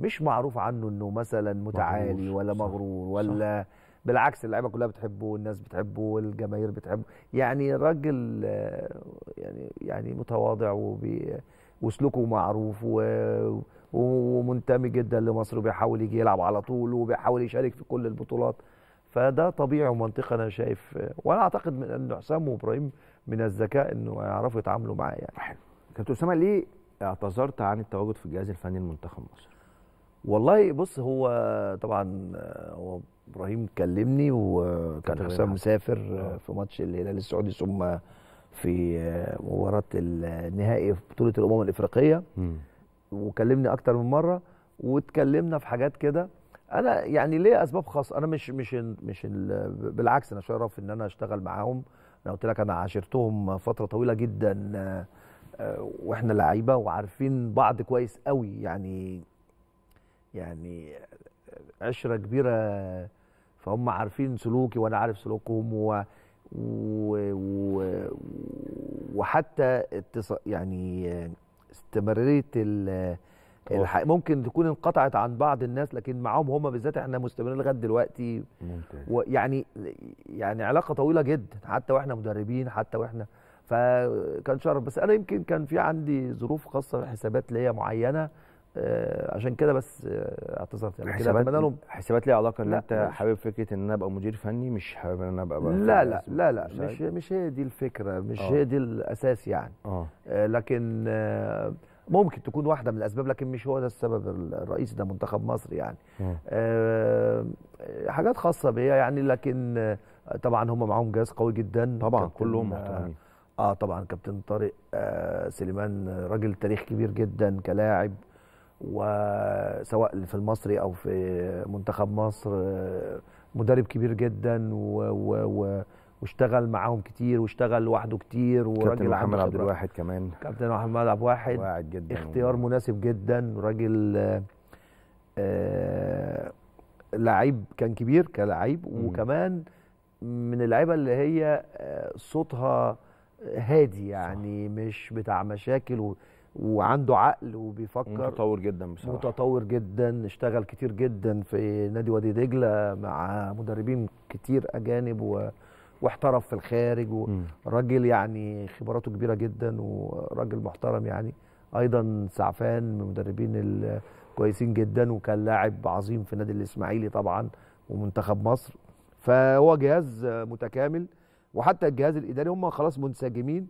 S4: مش معروف عنه انه مثلا متعالي ولا ولا مغرور ولا صح. بالعكس اللعيبه كلها بتحبه والناس بتحبه والجماهير بتحبه يعني راجل آه، يعني يعني متواضع وبي وسلوكه معروف و... ومنتمي جدا لمصر وبيحاول يجي يلعب على طول وبيحاول يشارك في كل البطولات فده طبيعي ومنطقي انا شايف وانا اعتقد من ان حسام وابراهيم من الذكاء انه يعرفوا يتعاملوا معاه يعني حلو كابتن اسامه ليه اعتذرت عن
S1: التواجد في الجهاز الفني
S4: لمنتخب مصر؟ والله بص هو طبعا هو ابراهيم كلمني وكان حسام مسافر آه. في ماتش الهلال السعودي ثم في آه، مباراه النهائي في بطوله الامم الافريقيه وكلمني اكتر من مره واتكلمنا في حاجات كده انا يعني ليه اسباب خاصه انا مش مش مش بالعكس انا شرف ان انا اشتغل معاهم انا قلت لك انا عاشرتهم فتره طويله جدا آه، واحنا لعيبه وعارفين بعض كويس قوي يعني يعني عشره كبيره فهم عارفين سلوكي وانا عارف سلوكهم و و... و... وحتى يعني استمراريه ال... الح... ممكن تكون انقطعت عن بعض الناس لكن معاهم هم بالذات احنا مستمرين لغايه دلوقتي ممتاز. ويعني يعني علاقه طويله جدا حتى واحنا مدربين حتى واحنا فكان شرف بس انا يمكن كان في عندي ظروف خاصه حسابات ليا معينه
S1: آه، عشان كده بس آه، اعتذرت يعني كده اتمنى لهم حسابات ليها علاقه ان انت حابب فكره ان انا ابقى مدير فني مش حابب ان انا ابقى لا لا لا لا مش
S4: مش هي دي الفكره مش أوه. هي دي الاساس يعني آه, آه، لكن ممكن تكون واحده من الاسباب لكن مش هو ده السبب الرئيسي ده منتخب مصر يعني أه حاجات خاصه بيا يعني لكن طبعا هم معاهم جهاز قوي جدا طبعا كلهم محترمين اه طبعا كابتن طارق آه سليمان راجل تاريخ كبير جدا كلاعب وسواء في المصري او في منتخب مصر مدرب كبير جدا و... و... واشتغل معاهم كتير واشتغل لوحده كتير وراجل محمد عبد الواحد كمان كابتن محمد عبد الواحد واعد جدا اختيار مناسب جدا راجل آه، لعيب كان كبير كلعيب وكمان من اللعيبه اللي هي آه، صوتها هادي يعني صح. مش بتاع مشاكل وعنده عقل وبيفكر متطور جدا بصراحه متطور جدا اشتغل كتير جدا في نادي وادي دجله مع مدربين كتير اجانب و... واحترف في الخارج وراجل يعني خبراته كبيره جدا وراجل محترم يعني ايضا سعفان من المدربين الكويسين جدا وكان لاعب عظيم في نادي الاسماعيلي طبعا ومنتخب مصر فهو جهاز متكامل وحتى الجهاز الاداري هم خلاص منسجمين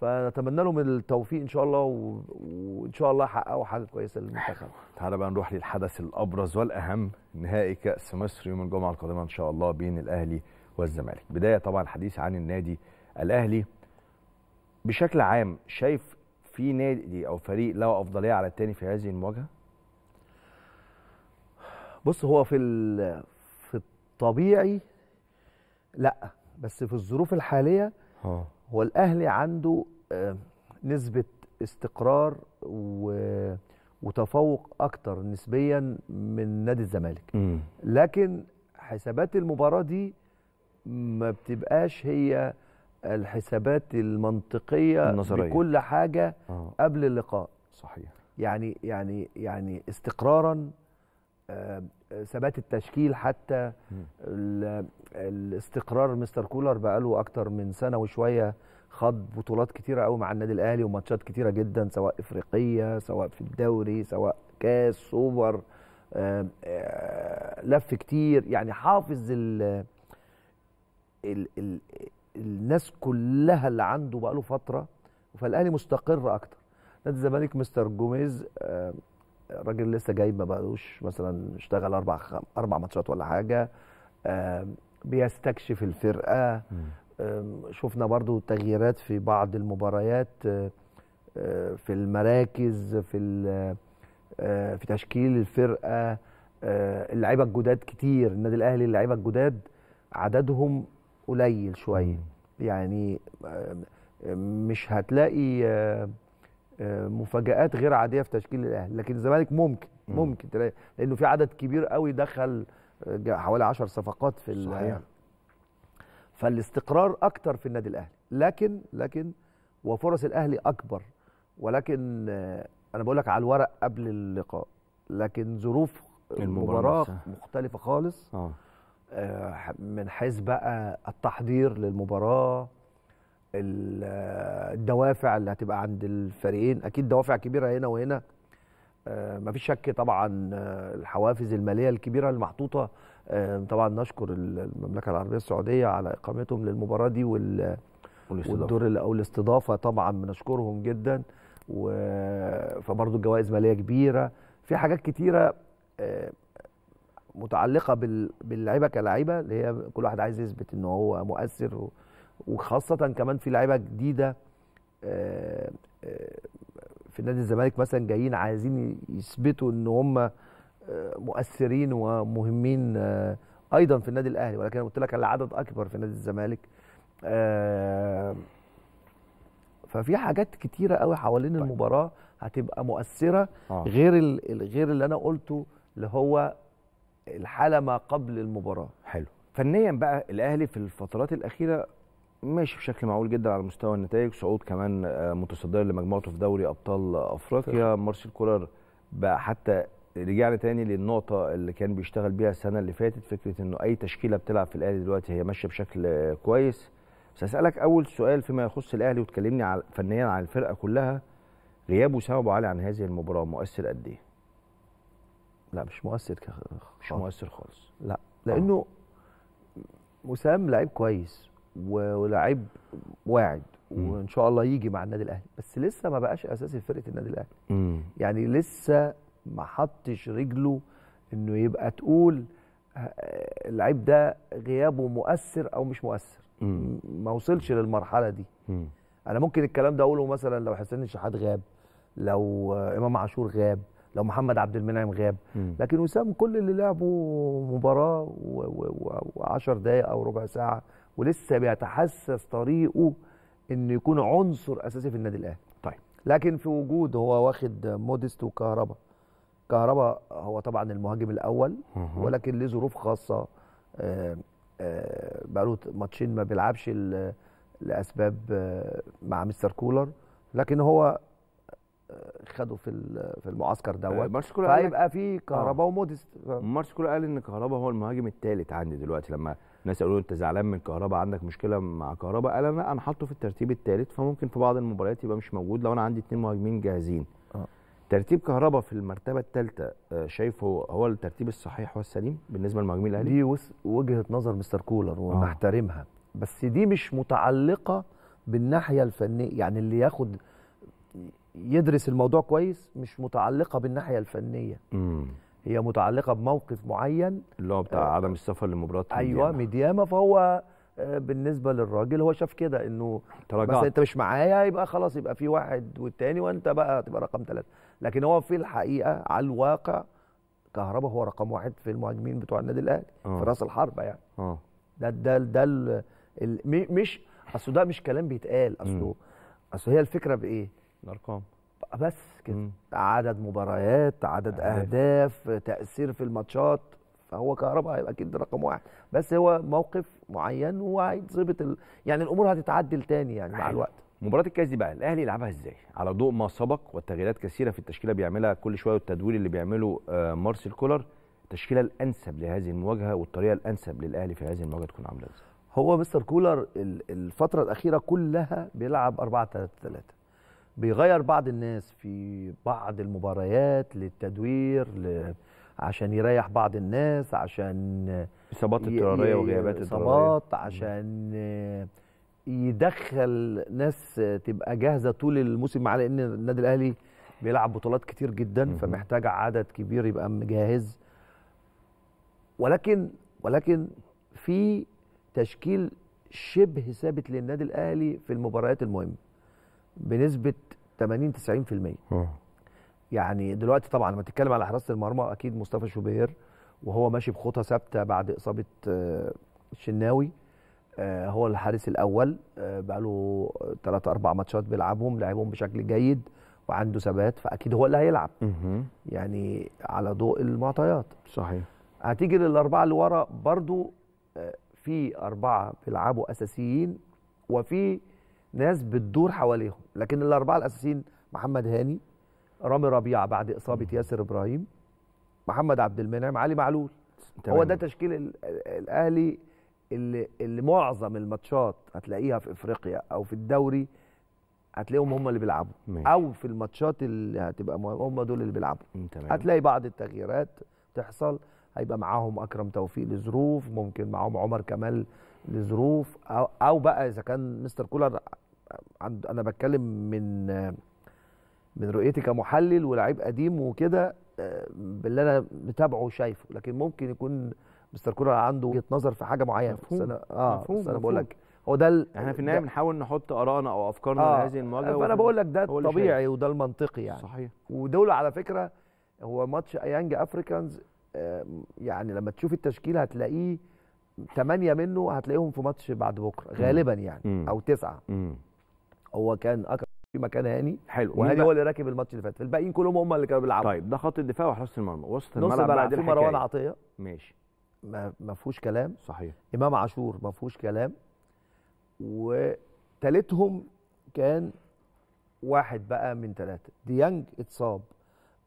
S4: فنتمنى لهم التوفيق ان شاء الله و... وان شاء الله يحققوا حاجه كويسه للمنتخب
S1: تعالى بقى نروح للحدث الابرز والاهم نهائي كاس مصر يوم الجمعه القادمه ان شاء الله بين الاهلي والزمالك بدايه طبعا الحديث عن النادي الاهلي بشكل عام شايف في نادي او فريق له افضليه على الثاني في هذه المواجهه بص هو في ال... في الطبيعي
S4: لا بس في الظروف الحاليه اه هو الاهلي عنده آه، نسبه استقرار و وتفوق اكتر نسبيا من نادي الزمالك لكن حسابات المباراه دي ما بتبقاش هي الحسابات المنطقيه النظرية. بكل حاجه آه. قبل اللقاء صحيح يعني يعني يعني استقرارا آه، ثبات التشكيل حتى الاستقرار مستر كولر بقاله اكتر من سنه وشويه خاض بطولات كتيره قوي مع النادي الاهلي وماتشات كتيره جدا سواء افريقيه سواء في الدوري سواء كاس سوبر آه، آه، لف كتير يعني حافظ ال الناس كلها اللي عنده بقاله فتره فالاهلي مستقر اكتر نادي الزمالك مستر جوميز راجل لسه جاي ما بقالوش مثلا اشتغل اربع خم... اربع ماتشات ولا حاجه بيستكشف الفرقه شفنا برضو تغييرات في بعض المباريات آه، آه، في المراكز في آه، في تشكيل الفرقه اللعيبه الجداد كتير النادي الاهلي اللعيبه الجداد عددهم قليل شويه يعني مش هتلاقي آه، مفاجات غير عاديه في تشكيل الاهلي لكن الزمالك ممكن ممكن تلاقي لانه في عدد كبير قوي دخل آه، حوالي 10 صفقات في صحيح. فالاستقرار اكتر في النادي الاهلي لكن لكن وفرص الاهلي اكبر ولكن آه، انا بقول لك على الورق قبل اللقاء لكن ظروف المباراه مختلفه خالص آه. من حيث بقى التحضير للمباراه الدوافع اللي هتبقى عند الفريقين اكيد دوافع كبيره هنا وهنا آه، ما فيش شك طبعا آه، الحوافز الماليه الكبيره المحطوطه آه، طبعا نشكر المملكه العربيه السعوديه على اقامتهم للمباراه دي وال والدور او الاستضافه طبعا بنشكرهم جدا و فبرضه الجوائز ماليه كبيره في حاجات كتيره متعلقه باللعيبه كلاعيبه اللي هي كل واحد عايز يثبت ان هو مؤثر وخاصه كمان في لعيبه جديده آه، آه، في نادي الزمالك مثلا جايين عايزين يثبتوا ان هم آه، مؤثرين ومهمين ايضا في النادي الاهلي ولكن انا قلت لك على عدد اكبر في نادي الزمالك ففي حاجات كتيره قوي حوالين طيب. المباراه هتبقى مؤثره آه. غير غير
S1: اللي انا قلته اللي هو الحاله ما قبل المباراه حلو فنيا بقى الاهلي في الفترات الاخيره ماشي بشكل معقول جدا على مستوى النتائج صعود كمان آه، متصدر لمجموعته في دوري ابطال افريقيا مارسيل كولر بقى حتى رجعنا تاني للنقطه اللي كان بيشتغل بيها السنه اللي فاتت فكره انه اي تشكيله بتلعب في الاهلي دلوقتي هي ماشيه بشكل آه، كويس بس هسالك اول سؤال فيما يخص الاهلي وتكلمني فنيا عن الفرقه كلها غياب وسام ابو علي عن هذه المباراه مؤثر قد ايه؟ لا مش مؤثر مش مؤثر خالص لا لانه
S4: وسام آه. لعيب كويس ولاعيب واعد وان شاء الله يجي مع النادي الاهلي بس لسه ما بقاش اساسي في فرقه النادي الاهلي يعني لسه ما حطش رجله انه يبقى تقول آه، اللعيب ده غيابه مؤثر او مش مؤثر ما وصلش للمرحله دي انا ممكن الكلام ده اقوله مثلا لو حسين الشحات غاب لو امام عاشور غاب لو محمد عبد المنعم غاب لكن وسام كل اللي لعبه مباراه و10 دقائق او ربع ساعه ولسه بيتحسس طريقه انه يكون عنصر اساسي في النادي الاهلي طيب لكن في وجود هو واخد موديست وكهربا كهربا هو طبعا المهاجم الاول ولكن له ظروف خاصه آه، آه، بقاله ماتشين ما بيلعبش لاسباب آه، مع مستر كولر لكن هو
S1: خده في في المعسكر دوت ماتش كولر في كهربا وموديست مارس كولر قال ان كهربا هو المهاجم الثالث عندي دلوقتي لما ناس يقولوا انت زعلان من كهربا عندك مشكله مع كهربا قال انا انا حاطه في الترتيب الثالث فممكن في بعض المباريات يبقى مش موجود لو انا عندي اثنين مهاجمين جاهزين آه. ترتيب كهربا في المرتبه الثالثه آه، شايفه هو, الترتيب الصحيح والسليم بالنسبه للمهاجمين الاهلي دي وجهه نظر مستر
S4: كولر آه. ونحترمها آه. بس دي مش متعلقه بالناحيه الفنيه يعني اللي ياخد يدرس الموضوع كويس مش متعلقه بالناحيه الفنيه امم هي متعلقه بموقف معين
S1: اللي هو بتاع آه، عدم السفر لمباراه ايوه
S4: مدياما فهو آه، بالنسبه للراجل هو شاف كده انه تراجعت بس انت مش معايا يبقى خلاص يبقى في واحد والتاني وانت بقى تبقى رقم ثلاثه لكن هو في الحقيقه على الواقع كهربا هو رقم واحد في المهاجمين بتوع النادي الاهلي آه. في راس الحربه يعني اه ده ده ده ال مش اصل ده مش كلام بيتقال اصله اصل هي الفكره بايه؟ الارقام بس كده عدد مباريات عدد اهداف, أهداف تاثير في الماتشات فهو كهرباء هيبقى اكيد رقم واحد بس هو موقف معين وهيتظبط ال... يعني الامور هتتعدل تاني يعني مع الوقت
S1: مباراه الكاس دي بقى الاهلي يلعبها ازاي على ضوء ما سبق والتغييرات كثيره في التشكيله بيعملها كل شويه والتدوير اللي بيعمله آه، مارسيل كولر التشكيله الانسب لهذه المواجهه والطريقه الانسب للاهلي في هذه المواجهه تكون عامله ازاي هو مستر كولر الفتره الاخيره كلها بيلعب 4 3
S4: 3 بيغير بعض الناس في بعض المباريات للتدوير ل... عشان يريح بعض الناس عشان اصابات اضطراريه وغيابات اضطراريه عشان يدخل ناس تبقى جاهزه طول الموسم مع ان النادي الاهلي بيلعب بطولات كتير جدا فمحتاج عدد كبير يبقى مجهز ولكن ولكن في تشكيل شبه ثابت للنادي الاهلي في المباريات المهمه بنسبه 80 90% أوه. يعني دلوقتي طبعا لما تتكلم على حراسه المرمى اكيد مصطفى شوبير وهو ماشي بخطى ثابته بعد اصابه الشناوي آه، آه، هو الحارس الاول آه، بقى له ثلاث اربع ماتشات بيلعبهم لعبهم بشكل جيد وعنده ثبات فاكيد هو اللي هيلعب يعني على ضوء المعطيات صحيح هتيجي للاربعه اللي ورا برضو في اربعه بيلعبوا اساسيين وفي ناس بتدور حواليهم لكن الاربعه الاساسيين محمد هاني رامي ربيعه بعد اصابه ياسر ابراهيم محمد عبد المنعم علي معلول تمام. هو ده تشكيل الاهلي اللي, اللي معظم الماتشات هتلاقيها في افريقيا او في الدوري هتلاقيهم هم اللي بيلعبوا او في الماتشات اللي هتبقى هم دول اللي بيلعبوا هتلاقي بعض التغييرات تحصل هيبقى معاهم اكرم توفيق لظروف ممكن معاهم عمر كمال لظروف أو, او بقى اذا كان مستر كولر انا بتكلم من من رؤيتي كمحلل ولاعيب قديم وكده آه، باللي انا متابعه وشايفه لكن ممكن يكون مستر كولر عنده وجهه نظر في حاجه معينه مفهوم. بس انا اه مفهوم. بس انا بقول لك هو ده ال... احنا في النهايه
S1: بنحاول نحط ارائنا او افكارنا آه. لهذه
S4: المواجهه فانا بقول لك ده طبيعي وده المنطقي يعني صحيح ودول على فكره هو ماتش ايانج افريكانز يعني لما تشوف التشكيل هتلاقيه ثمانية منه هتلاقيهم في ماتش بعد بكره غالبا يعني او تسعة هو كان اكرم في مكان هاني حلو وهاني هو
S1: اللي راكب الماتش اللي فات الباقيين كلهم هم اللي كانوا بيلعبوا طيب ده خط الدفاع وحراسه المرمى وسط الملعب بقى في مروان عطيه ماشي
S4: ما فيهوش كلام صحيح امام عاشور ما فيهوش كلام وتالتهم كان واحد بقى من ثلاثه ديانج اتصاب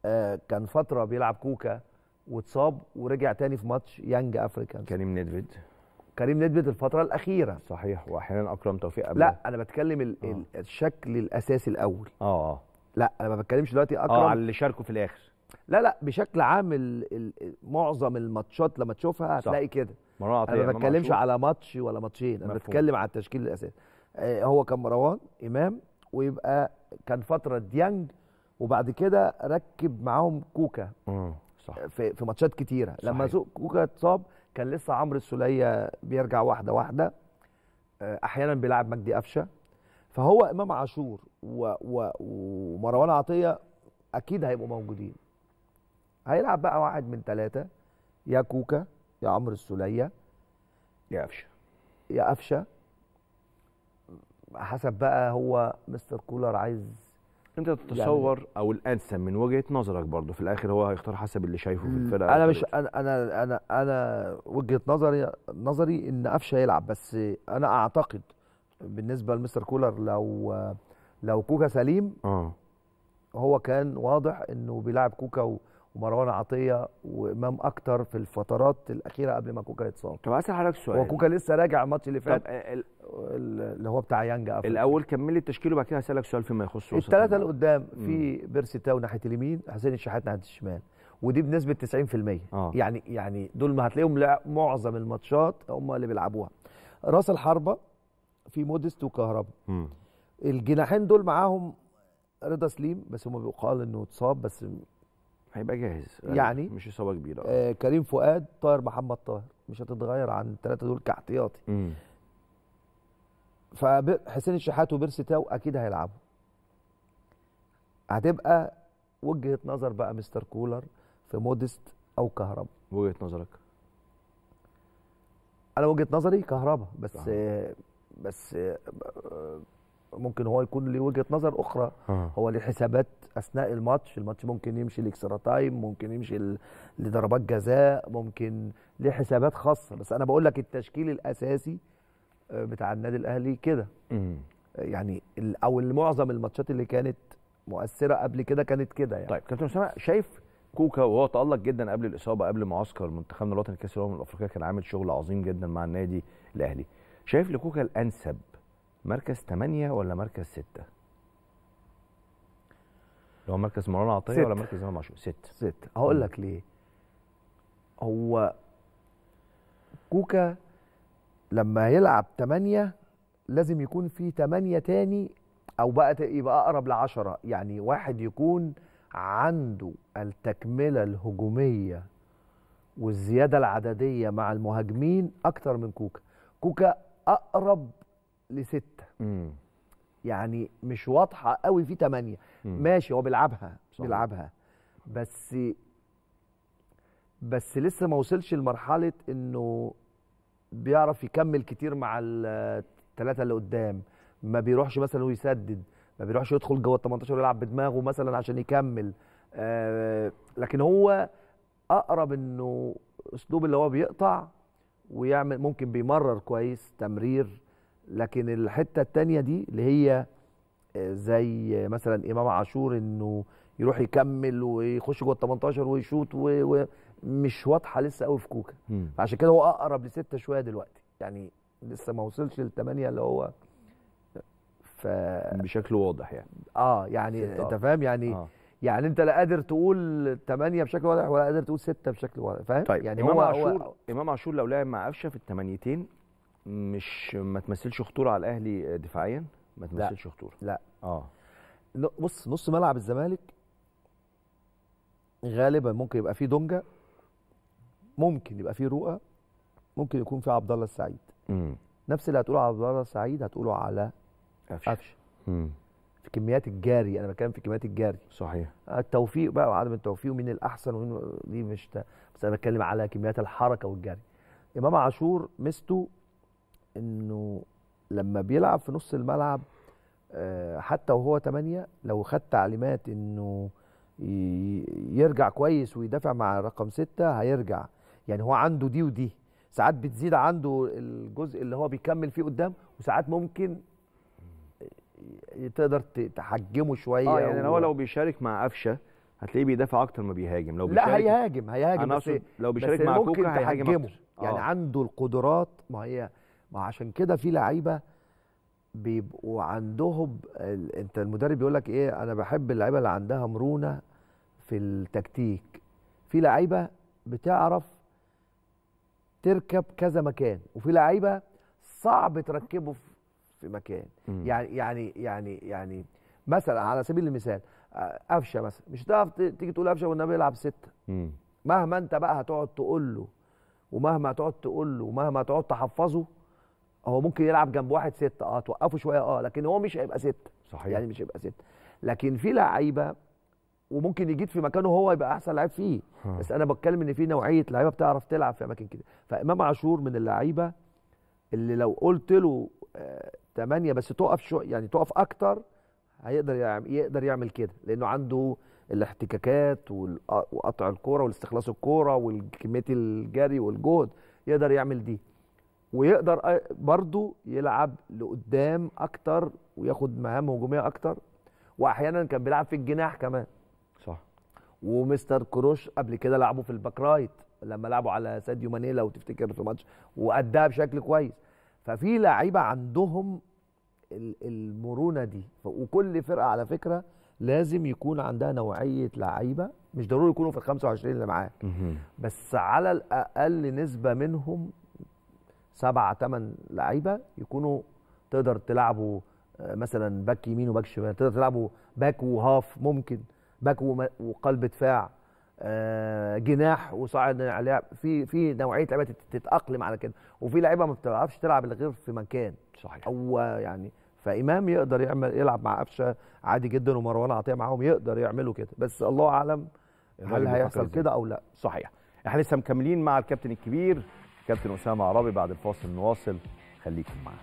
S4: آه كان فتره بيلعب كوكا واتصاب ورجع تاني في ماتش يانج افريكان كريم ندفد كريم ندبت الفتره الاخيره صحيح واحيانا اكرم توفيق قبل لا انا بتكلم آه. الشكل الاساسي الاول اه اه لا انا ما بتكلمش دلوقتي اكرم اه على اللي
S1: شاركوا في الاخر
S4: لا لا بشكل عام الـ الـ معظم الماتشات لما تشوفها هتلاقي كده
S1: انا ما بتكلمش على
S4: ماتش ولا ماتشين انا بتكلم على التشكيل الاساسي آه هو كان مروان امام ويبقى كان فتره ديانج وبعد كده ركب معاهم كوكا امم صح في, في ماتشات كتيره صحيح. لما كوكا اتصاب كان لسه عمرو السوليه بيرجع واحده واحده آه، احيانا بيلعب مجدي قفشه فهو امام عاشور ومروان عطيه اكيد هيبقوا موجودين هيلعب بقى واحد من ثلاثه يا كوكا يا عمرو السوليه يا قفشه يا قفشه حسب بقى هو مستر كولر عايز انت يعني تتصور
S1: يعني او الانسب من وجهه نظرك برضه في الاخر هو هيختار حسب اللي شايفه في الفرقه انا مش
S4: انا انا انا انا وجهه نظري نظري ان قفشه يلعب بس انا اعتقد بالنسبه لمستر كولر لو لو كوكا سليم اه هو كان واضح انه بيلعب كوكا و ومروان عطيه وامام اكتر في الفترات الاخيره قبل ما كوكا يتصاب طب اسال حضرتك سؤال هو كوكا لسه راجع الماتش اللي فات اللي هو بتاع يانجا أفريقيا. الاول كملي التشكيل وبعد كده هسالك سؤال
S1: فيما يخص الثلاثه
S4: اللي قدام في بيرسي تاو ناحيه اليمين حسين الشحات ناحيه الشمال ودي بنسبه 90% آه. يعني يعني دول ما هتلاقيهم معظم الماتشات هم اللي بيلعبوها راس الحربه في مودست وكهربا الجناحين دول معاهم رضا سليم بس هم بيقال انه اتصاب بس
S1: هيبقى جاهز
S4: يعني مش اصابه كبيره آه كريم فؤاد طاهر محمد طاهر مش هتتغير عن الثلاثه دول كاحتياطي فحسين الشحات وبيرسي تاو اكيد هيلعبوا هتبقى وجهه نظر بقى مستر كولر في مودست او كهربا وجهه نظرك انا وجهه نظري كهربا بس صح. بس آه، ممكن هو يكون له وجهه نظر اخرى آه. هو له حسابات اثناء الماتش الماتش ممكن يمشي لاكسترا تايم ممكن يمشي لضربات جزاء ممكن لحسابات حسابات خاصه بس انا بقول لك التشكيل الاساسي آه، بتاع النادي الاهلي كده آه، يعني او معظم الماتشات اللي كانت مؤثره قبل كده كانت كده يعني طيب كابتن اسامه
S1: شايف كوكا وهو تالق جدا قبل الاصابه قبل معسكر منتخبنا الوطني لكاس الامم الافريقيه كان عامل شغل عظيم جدا مع النادي الاهلي شايف لكوكا الانسب مركز 8 ولا مركز 6 لو مركز مولانا عطيه ولا مركز امام عاشور 6 6 هقول لك ليه هو
S4: كوكا لما يلعب 8 لازم يكون في 8 تاني او بقى يبقى اقرب ل 10 يعني واحد يكون عنده التكمله الهجوميه والزياده العدديه مع المهاجمين اكتر من كوكا كوكا اقرب لسته مم. يعني مش واضحه قوي في مم. ماشي هو بيلعبها بيلعبها بس بس لسه ما وصلش لمرحله انه بيعرف يكمل كتير مع الثلاثه اللي قدام ما بيروحش مثلا ويسدد ما بيروحش يدخل جوه ال 18 ويلعب بدماغه مثلا عشان يكمل آه لكن هو اقرب انه اسلوب اللي هو بيقطع ويعمل ممكن بيمرر كويس تمرير لكن الحته الثانيه دي اللي هي آه، زي مثلا امام عاشور انه يروح يكمل ويخش جوه ال 18 ويشوط ومش واضحه لسه قوي في كوكا عشان كده هو اقرب لسته شويه دلوقتي يعني لسه ما وصلش للثمانيه اللي هو
S1: ف بشكل واضح يعني
S4: اه يعني انت فاهم يعني آه. يعني انت لا قادر تقول 8 بشكل واضح ولا قادر تقول 6 بشكل واضح فاهم طيب يعني امام عاشور
S1: امام عاشور لو لعب مع قفشه في الثمانيتين مش ما تمثلش خطوره على الاهلي دفاعيا ما تمثلش خطوره لا اه بص نص ملعب الزمالك غالبا ممكن يبقى
S4: فيه دونجا ممكن يبقى فيه رؤى ممكن يكون فيه عبد الله السعيد مم. نفس اللي هتقوله على عبد الله السعيد هتقوله على قفشه قفشه في كميات الجاري انا بتكلم في كميات الجاري صحيح التوفيق بقى وعدم التوفيق ومين الاحسن ومين دي مش ت... بس انا بتكلم على كميات الحركه والجري امام عاشور ميزته انه لما بيلعب في نص الملعب آه، حتى وهو 8 لو خد تعليمات انه يرجع كويس ويدافع مع رقم 6 هيرجع يعني هو عنده دي ودي ساعات بتزيد عنده الجزء اللي هو بيكمل فيه قدام وساعات ممكن تقدر
S1: تحجمه شويه اه يعني هو لو بيشارك مع قفشه هتلاقيه بيدافع اكتر ما بيهاجم لو بيشارك لا هيهاجم هيهاجم انا اقصد لو بيشارك مع كوكا هيهاجم يعني آه. عنده القدرات ما هي
S4: ما عشان كده في لعيبه بيبقوا عندهم ال... انت المدرب بيقول لك ايه انا بحب اللعيبه اللي عندها مرونه في التكتيك في لعيبه بتعرف تركب كذا مكان وفي لعيبه صعب تركبه في مكان مم. يعني يعني يعني يعني مثلا على سبيل المثال آه، قفشه مثلا مش هتعرف تيجي تقول قفشه والنبي يلعب سته مم. مهما انت بقى هتقعد تقول له ومهما هتقعد تقول له ومهما هتقعد تحفظه هو ممكن يلعب جنب واحد ستة اه توقفه شويه اه لكن هو مش هيبقى ستة صحيح يعني مش هيبقى ستة لكن في لعيبه وممكن يجيد في مكانه هو يبقى احسن لعيب فيه ها. بس انا بتكلم ان في نوعيه لعيبه بتعرف تلعب في اماكن كده فامام عاشور من اللعيبه اللي لو قلت له آه 8 بس تقف شو يعني تقف اكتر هيقدر يعمل يقدر يعمل كده لانه عنده الاحتكاكات آه، وقطع الكوره والاستخلاص الكوره وكميه الجري والجهد يقدر يعمل دي ويقدر برضه يلعب لقدام اكتر وياخد مهام هجوميه اكتر واحيانا كان بيلعب في الجناح كمان صح ومستر كروش قبل كده لعبه في الباك رايت لما لعبوا على ساديو مانيلا وتفتكر في ماتش وادها بشكل كويس ففي لعيبه عندهم المرونه دي وكل فرقه على فكره لازم يكون عندها نوعيه لعيبه مش ضروري يكونوا في ال 25 اللي معاك بس على الاقل نسبه منهم سبعة ثمان لعيبه يكونوا تقدر تلعبوا آه، مثلا باك يمين وباك شمال تقدر تلعبوا باك وهاف ممكن باك وقلب دفاع آه، جناح وصاعد لعب في في نوعيه لعيبه تتاقلم على كده وفي لعيبه ما بتعرفش تلعب الا غير في مكان صحيح هو يعني فامام يقدر يعمل يلعب مع قفشه
S1: عادي جدا ومروان عطيه معاهم يقدر يعملوا كده بس الله اعلم
S4: هل هيحصل كده
S1: او لا صحيح احنا لسه مكملين مع الكابتن الكبير كابتن اسامه عرابي بعد الفاصل نواصل خليكم معنا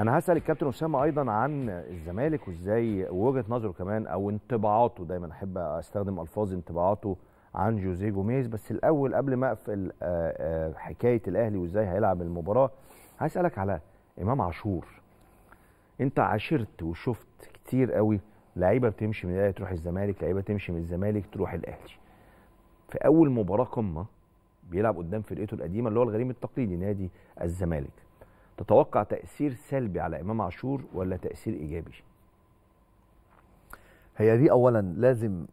S1: انا هسال الكابتن اسامه ايضا عن الزمالك وازاي وجهه نظره كمان او انطباعاته دايما احب استخدم الفاظ انطباعاته عن جوزيه جوميز بس الاول قبل ما اقفل آه، آه، حكايه الاهلي وازاي هيلعب المباراه هسالك على امام عاشور انت عاشرت وشفت كتير قوي لعيبه بتمشي من الاهلي تروح الزمالك لعيبه تمشي من الزمالك تروح الاهلي في اول مباراه قمه بيلعب قدام فرقته القديمه اللي هو الغريم التقليدي نادي الزمالك تتوقع تاثير سلبي على امام عاشور ولا تاثير ايجابي
S4: هي دي اولا لازم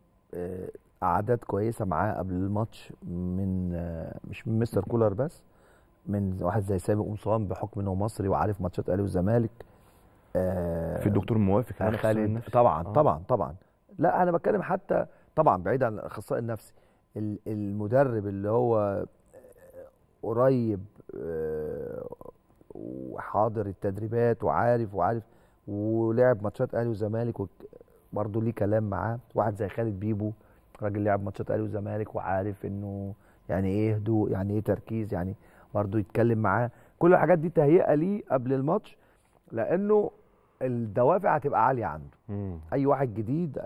S4: قعدات آه، كويسه معاه قبل الماتش من آه، مش من مستر كولر بس من واحد زي سامي قمصان بحكم انه مصري وعارف ماتشات الاهلي والزمالك آه في الدكتور موافق على النفسي طبعا آه. طبعا طبعا لا انا بتكلم حتى طبعا بعيد عن الاخصائي النفسي المدرب اللي هو آه، قريب آه، وحاضر التدريبات وعارف وعارف ولعب ماتشات اهلي وزمالك برضه ليه كلام معاه واحد زي خالد بيبو راجل لعب ماتشات اهلي وزمالك وعارف انه يعني ايه هدوء يعني ايه تركيز يعني برضه يتكلم معاه كل الحاجات دي تهيئه ليه قبل الماتش لانه الدوافع هتبقى عاليه عنده مم. اي واحد جديد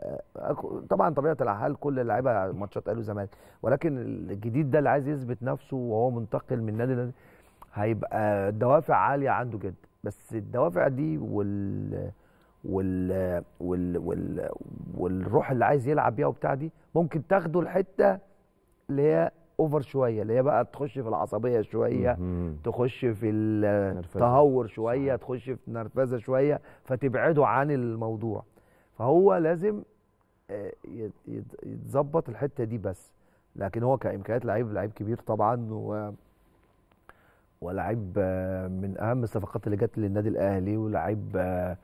S4: طبعا طبيعه الحال كل اللعيبه ماتشات قالوا زمان ولكن الجديد ده اللي عايز يثبت نفسه وهو منتقل من نادي لنادي هيبقى الدوافع عاليه عنده جدا بس الدوافع دي وال وال وال, وال... والروح اللي عايز يلعب بيها وبتاع دي ممكن تاخده الحته اللي هي اوفر شويه اللي هي بقى تخش في العصبيه شويه تخش في التهور شويه تخش في نرفزه شويه فتبعده عن الموضوع فهو لازم آه، يتظبط الحته دي بس لكن هو كامكانيات لعيب لعيب كبير طبعا و ولعيب آه، من اهم الصفقات اللي جت للنادي الاهلي ولعيب آه،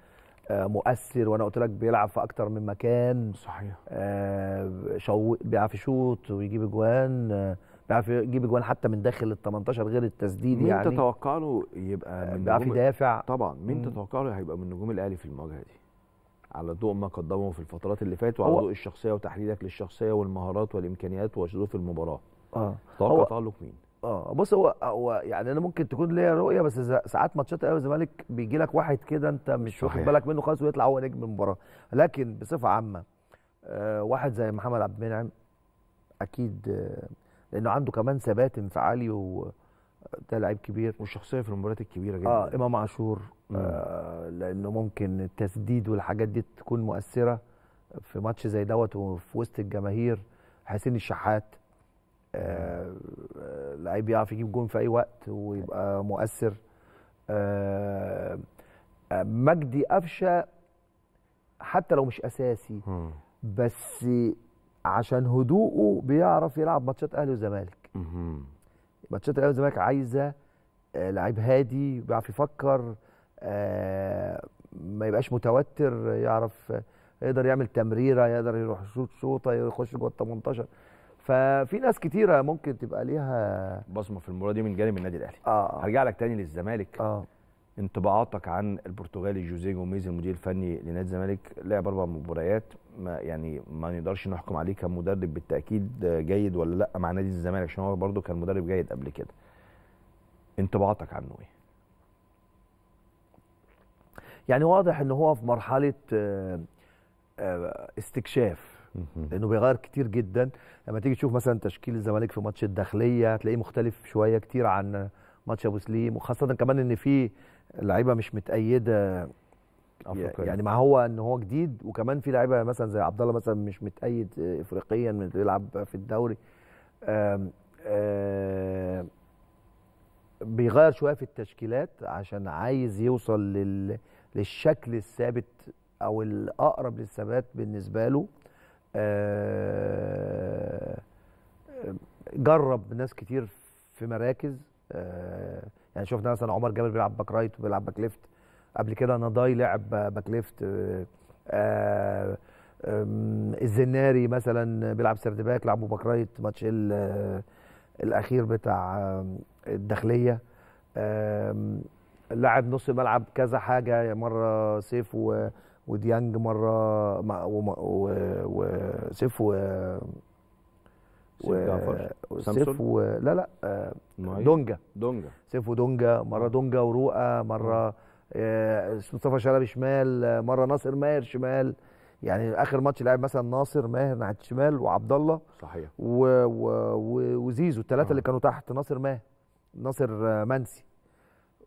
S4: آه، مؤثر وانا قلت لك بيلعب في اكتر من مكان صحيح آه شو بيعرف يشوط ويجيب اجوان آه بيعرف يجيب اجوان حتى من داخل ال 18 غير التسديد مين يعني مين
S1: تتوقع له يبقى آه، من بيعرف يدافع طبعا مين تتوقع له هيبقى من نجوم الاهلي في المواجهه دي على ضوء ما قدمه في الفترات اللي فاتت وعلى ضوء الشخصيه وتحليلك للشخصيه والمهارات والامكانيات وظروف المباراه اه تتوقع تالق مين
S4: اه بص هو هو يعني انا ممكن تكون ليا رؤيه بس ساعات ماتشات الاهلي والزمالك بيجي لك واحد كده انت مش واخد بالك منه خالص ويطلع هو نجم المباراه لكن بصفه عامه آه واحد زي محمد عبد المنعم اكيد آه لانه عنده كمان ثبات انفعالي و آه، ده لعيب كبير والشخصيه في المباريات الكبيره جدا اه امام عاشور آه لانه ممكن التسديد والحاجات دي تكون مؤثره في ماتش زي دوت وفي وسط الجماهير حسين الشحات آه لعيب بيعرف يجيب جون في اي وقت ويبقى مؤثر آه، آه، مجدي قفشه حتى لو مش اساسي بس عشان هدوءه بيعرف يلعب ماتشات اهلي وزمالك ماتشات الاهلي والزمالك عايزه آه، لعيب هادي بيعرف يفكر ما يبقاش متوتر يعرف يقدر يعمل تمريره يقدر يروح شوط شوطه يخش جوه ال
S1: 18 ففي ناس كتيره ممكن تبقى ليها بصمه في المباراه دي من جانب النادي الاهلي آه،, آه. هرجع لك تاني للزمالك آه. انطباعاتك عن البرتغالي جوزيه جوميز المدير الفني لنادي الزمالك لعب اربع مباريات ما يعني ما نقدرش نحكم عليه كمدرب بالتاكيد آه، جيد ولا لا مع نادي الزمالك عشان هو برده كان مدرب جيد قبل كده انطباعاتك عنه ايه يعني واضح ان هو
S4: في مرحله آه، استكشاف لانه بيغير كتير جدا لما تيجي تشوف مثلا تشكيل الزمالك في ماتش الداخليه هتلاقيه مختلف شويه كتير عن ماتش ابو سليم وخاصه كمان ان في لعيبه مش متايده أفريقيا. يعني مع هو ان هو جديد وكمان في لعيبه مثلا زي عبد الله مثلا مش متأيد افريقيا بيلعب في الدوري آم آم بيغير شويه في التشكيلات عشان عايز يوصل لل... للشكل الثابت او الاقرب للثبات بالنسبه له آه، جرب ناس كتير في مراكز آه، يعني شفنا مثلا عمر جابر بيلعب باك رايت وبيلعب باك ليفت قبل كده نضاي لعب باك ليفت آه، الزناري مثلا بيلعب سرد باك لعبوا باك رايت ماتش الاخير بتاع الداخليه لاعب نص ملعب كذا حاجه مره سيف و وديانج مره مع وسيف و
S1: وسيف و... لا
S4: لا آه، دونجا دونجا سيف ودونجا مره آه. دونجا ورؤى مره آه. مصطفى شلبي شمال مره ناصر ماهر شمال يعني اخر ماتش لعب مثلا ناصر ماهر ناحيه الشمال وعبد الله صحيح و... و... وزيزو الثلاثه اللي كانوا تحت ناصر ماهر ناصر منسي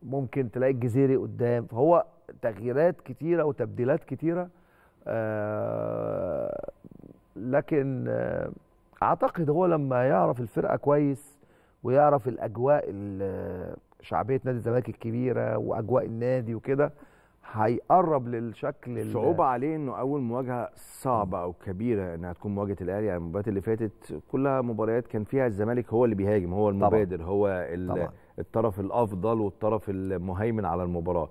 S4: ممكن تلاقي الجزيري قدام فهو تغييرات كتيره وتبديلات كتيره آه، لكن آه، اعتقد هو لما يعرف الفرقه كويس ويعرف الاجواء آه، شعبيه نادي الزمالك الكبيره واجواء النادي وكده هيقرب للشكل
S2: صعوبة
S1: عليه انه اول مواجهه صعبه او كبيره انها تكون مواجهه الاهلي يعني المباريات اللي فاتت كلها مباريات كان فيها الزمالك هو اللي بيهاجم هو المبادر طبعا. هو الطرف الافضل والطرف المهيمن على المباراه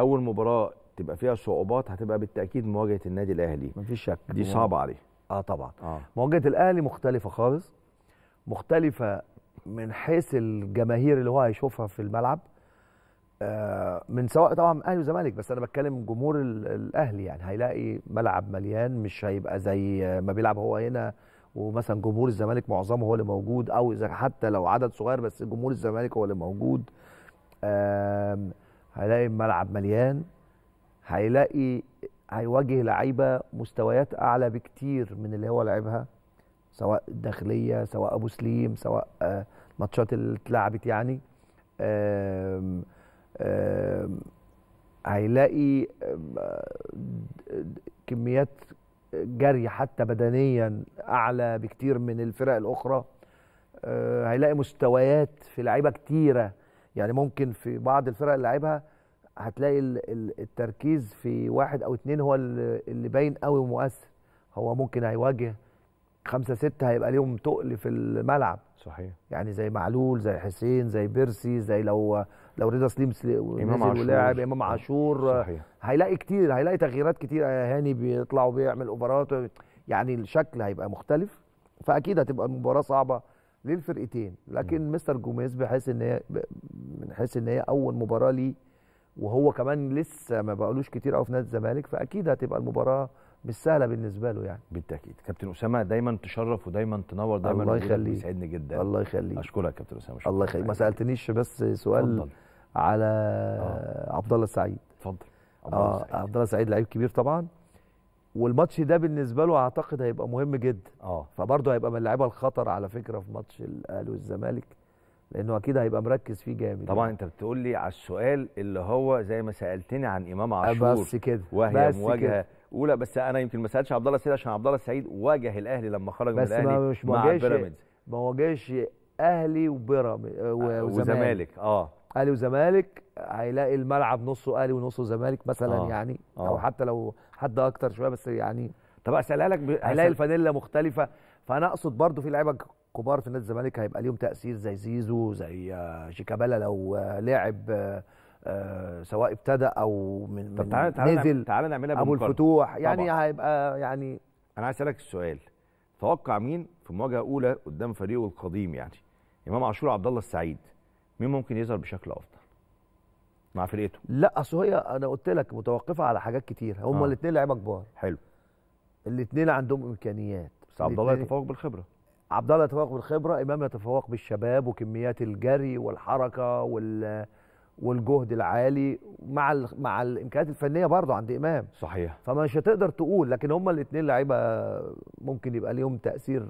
S1: اول مباراه تبقى فيها صعوبات هتبقى بالتاكيد مواجهه النادي الاهلي مفيش شك دي صعبه عليه اه طبعا آه.
S4: مواجهه الاهلي مختلفه خالص مختلفه من حيث الجماهير اللي هو هيشوفها في الملعب آه من سواء طبعا اهلي وزمالك بس انا بتكلم جمهور الاهلي يعني هيلاقي ملعب مليان مش هيبقى زي ما بيلعب هو هنا ومثلا جمهور الزمالك معظمه هو اللي موجود او اذا حتى لو عدد صغير بس جمهور الزمالك هو اللي موجود آه هيلاقي الملعب مليان هيلاقي هيواجه لعيبه مستويات اعلى بكتير من اللي هو لعبها سواء الداخليه سواء ابو سليم سواء الماتشات آه، اللي اتلعبت يعني هيلاقي آه، كميات جري حتى بدنيا اعلى بكتير من الفرق الاخرى آه، هيلاقي مستويات في لعيبه كتيره يعني ممكن في بعض الفرق اللي لعبها هتلاقي التركيز في واحد او اتنين هو اللي باين قوي ومؤثر هو ممكن هيواجه خمسة ستة هيبقى ليهم تقل في الملعب صحيح يعني زي معلول زي حسين زي بيرسي زي لو لو رضا سليم امام عاشور ولاعب امام عاشور هيلاقي كتير هيلاقي تغييرات كتير هاني بيطلع وبيعمل اوفرات يعني الشكل هيبقى مختلف فاكيد هتبقى المباراه صعبه للفرقتين لكن م. مستر جوميز بحيث ان هي بحيث ان هي اول مباراه ليه وهو كمان لسه ما بقالوش كتير قوي في نادي الزمالك فاكيد هتبقى المباراه مش سهله بالنسبه له يعني
S1: بالتاكيد كابتن اسامه دايما تشرف ودايما تنور دايما الله يخليك بيسعدني جدا الله يخليك اشكرك كابتن اسامه الله يخليك ما سالتنيش بس
S4: سؤال فضل. على آه. عبد الله السعيد اتفضل اه عبد الله سعيد لعيب كبير طبعا والماتش ده بالنسبه له اعتقد هيبقى مهم جدا اه فبرضه هيبقى من اللعيبه الخطر على فكره في ماتش الاهلي والزمالك لانه اكيد هيبقى مركز فيه جامد طبعا يعني. انت
S1: بتقول لي على السؤال اللي هو زي ما سالتني عن امام عاشور بس كده وهي بس مواجهه كده. اولى بس انا يمكن ما سالتش عبد الله السعيد عشان عبد الله السعيد واجه الاهلي لما خرج من الاهلي ما مش مع بيراميدز
S4: ما واجهش اهلي وبيراميدز آه، آه، وزمالك اه اهلي وزمالك هيلاقي الملعب نصه اهلي ونصه زمالك مثلا آه. يعني آه. او حتى لو حد اكتر شويه بس يعني طب اسالها لك هيلاقي الفانيلا مختلفه فانا اقصد برضه في لعيبه كبار في نادي الزمالك هيبقى ليهم تاثير زي زيزو زي شيكابالا آه، لو آه، لعب آه، سواء ابتدى او من, طب تعال تعال نزل تعالى نعملها ابو الفتوح يعني طبعا.
S1: هيبقى يعني انا عايز اسالك السؤال توقع مين في مواجهه اولى قدام فريقه القديم يعني امام عاشور عبد الله السعيد مين ممكن يظهر بشكل افضل مع فرقته لا اصل هي انا قلت
S4: لك متوقفه على حاجات كتير هم آه. الاثنين لعيبه كبار حلو الاثنين عندهم امكانيات بس عبد الله يتفوق بالخبره عبد الله يتفوق بالخبره امام يتفوق بالشباب وكميات الجري والحركه وال والجهد العالي مع ال... مع الامكانيات الفنيه برضه عند امام صحيح فمش هتقدر تقول لكن هما الاثنين لعيبه ممكن يبقى ليهم تاثير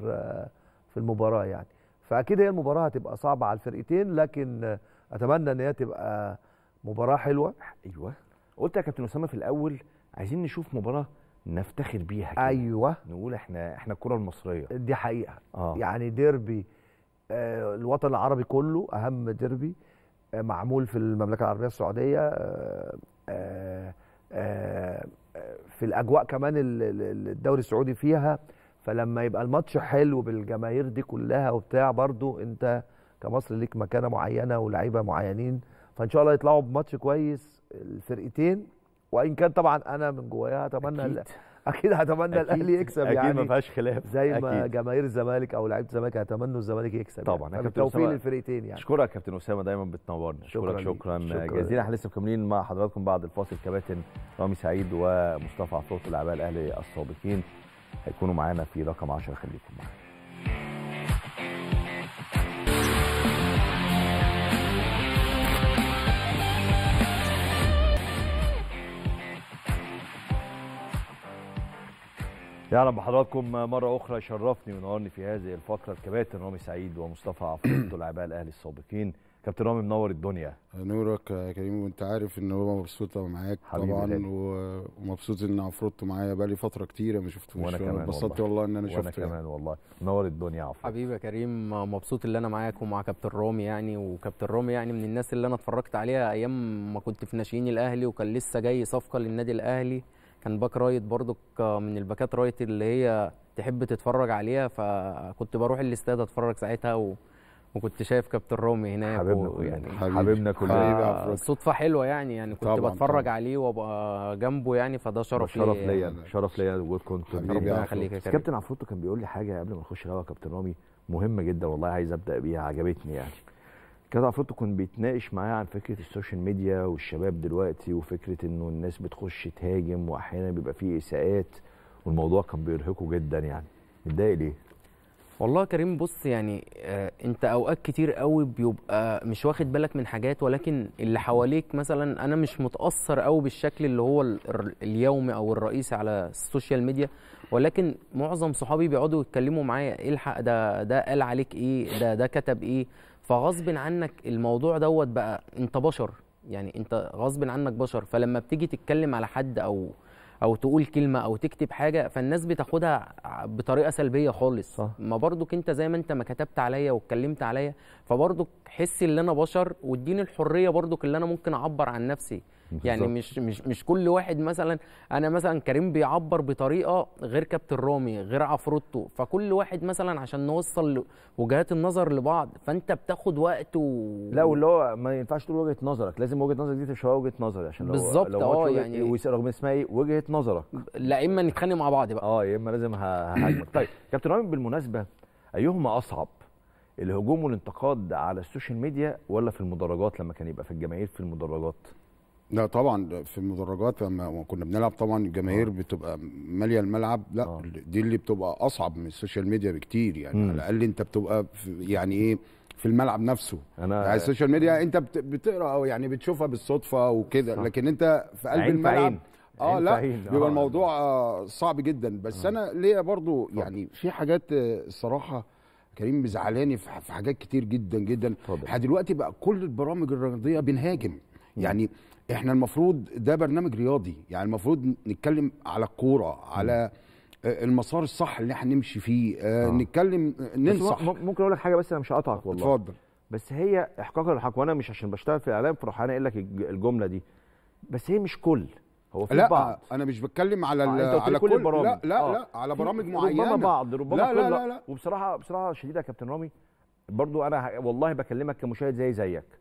S4: في المباراه يعني فاكيد هي المباراه هتبقى صعبه على الفرقتين لكن اتمنى
S1: ان هي تبقى مباراه حلوه ايوه قلت يا كابتن اسامه في الاول عايزين نشوف مباراه نفتخر بيها كده. ايوه نقول احنا احنا الكره المصريه دي حقيقه
S4: آه. يعني ديربي آه الوطن العربي كله اهم ديربي آه معمول في المملكه العربيه السعوديه آه آه آه, آه، في الاجواء كمان الدوري السعودي فيها فلما يبقى الماتش حلو بالجماهير دي كلها وبتاع برضو انت كمصر ليك مكانه معينه ولاعيبه معينين فان شاء الله يطلعوا بماتش كويس الفرقتين وان كان طبعا انا من جوايا اتمنى اكيد اكيد هتمنى الاهلي يكسب أكيد يعني اكيد ما فيهاش خلاف زي ما جماهير الزمالك او لعيبه الزمالك هيتمنوا الزمالك يكسب يعني. طبعا يعني. كابتن توفيق للفرقتين يعني
S1: اشكرك يا كابتن اسامه دايما بتنورنا شكرا شكرا, شكرا, شكرا جزيلا احنا لسه مكملين مع حضراتكم بعد الفاصل كباتن رامي سعيد ومصطفى عفروت لاعباء الاهلي السابقين هيكونوا معانا في رقم 10 خليكم معانا رب بحضراتكم مرة أخرى يشرفني ونورني في هذه الفقرة الكباتن رامي سعيد ومصطفى عفروتو لاعبي الأهلي السابقين كابتن رامي منور الدنيا
S5: نورك يا كريم وانت عارف ان هو مبسوط معاك طبعا ومبسوط ان عفروتو معايا بقالي فتره كتيره ما شفتوش وانا كمان اتبسطت والله. والله ان انا شفته وانا يعني. كمان والله منور
S1: الدنيا عفروتو
S2: حبيبي يا كريم مبسوط ان انا معاك ومع كابتن رامي يعني وكابتن رامي يعني من الناس اللي انا اتفرجت عليها ايام ما كنت في ناشئين الاهلي وكان لسه جاي صفقه للنادي الاهلي كان باك رايت برضك من الباكات رايت اللي هي تحب تتفرج عليها فكنت بروح الاستاد اتفرج ساعتها و... وكنت شايف كابتن رامي هناك حبيبنا يعني حبيبنا, حبيبنا كلنا إيه صدفه حلوه يعني يعني كنت طبعًا بتفرج طبعًا. عليه وابقى جنبه يعني فده شرف ليا شرف ليا يعني.
S1: شرف ليا وجودكم كابتن عفروتو كان بيقول لي حاجه قبل ما نخش الهوا كابتن رامي مهمه جدا والله عايز ابدا بيها عجبتني يعني كده عفروتو كنت بيتناقش معايا عن فكره السوشيال ميديا والشباب دلوقتي وفكره انه الناس بتخش تهاجم واحيانا بيبقى فيه اساءات والموضوع كان بيرهقه جدا يعني متضايق ليه؟
S2: والله كريم بص يعني آه انت اوقات كتير قوي بيبقى مش واخد بالك من حاجات ولكن اللي حواليك مثلا انا مش متاثر قوي بالشكل اللي هو اليومي او الرئيسي على السوشيال ميديا ولكن معظم صحابي بيقعدوا يتكلموا معايا إيه الحق ده ده قال عليك ايه ده ده كتب ايه فغصب عنك الموضوع دوت بقى انت بشر يعني انت غصب عنك بشر فلما بتيجي تتكلم على حد او او تقول كلمه او تكتب حاجه فالناس بتاخدها بطريقه سلبيه خالص صح. ما برضك انت زي ما انت ما كتبت عليا واتكلمت عليا فبرضك حس ان انا بشر واديني الحريه برضك اللي انا ممكن اعبر عن نفسي يعني مش مش مش كل واحد مثلا انا مثلا كريم بيعبر بطريقه غير كابتن رامي غير عفروتو فكل واحد مثلا عشان نوصل وجهات النظر لبعض فانت بتاخد وقت و... لا واللي
S1: هو ما ينفعش تقول وجهه نظرك لازم وجهه نظرك دي تبقى وجهه نظري
S2: عشان لو بالظبط اه يعني رغم اسمها ايه وجهه
S1: نظرك لا اما نتخانق مع بعض بقى اه يا اما لازم ههاجمك طيب كابتن رامي بالمناسبه ايهما اصعب الهجوم والانتقاد على السوشيال ميديا ولا في المدرجات لما كان يبقى في الجماهير في المدرجات لا طبعا في المدرجات لما كنا بنلعب طبعا
S5: الجماهير آه. بتبقى ماليه الملعب لا آه. دي اللي بتبقى اصعب من السوشيال ميديا بكتير يعني مم. على الاقل انت بتبقى يعني ايه في الملعب نفسه أنا يعني السوشيال ميديا انت بتقرا او يعني بتشوفها بالصدفه وكده لكن انت في قلب عين الملعب عين. اه لا بيبقى آه. الموضوع صعب جدا بس آه. انا ليا برضو يعني في حاجات الصراحه كريم مزعلاني في حاجات كتير جدا جدا دلوقتي بقى كل البرامج الرياضيه بنهاجم يعني احنا المفروض ده برنامج رياضي يعني المفروض نتكلم على الكوره على آه، المسار الصح اللي احنا نمشي فيه آه. آه. نتكلم
S1: آه، ننصح ممكن اقول لك حاجه بس انا مش هقطعك والله اتفضل بس هي احقاقا للحق وانا مش عشان بشتغل في الاعلام انا اقول لك الجمله دي بس هي مش كل هو في لا بعض انا مش بتكلم على آه على كل, كل البرامج لا لا, آه. لا على برامج معينه ربما بعض ربما لا لا, لا, لا. وبصراحه بصراحه شديده يا كابتن رامي برضو انا والله بكلمك كمشاهد زي زيك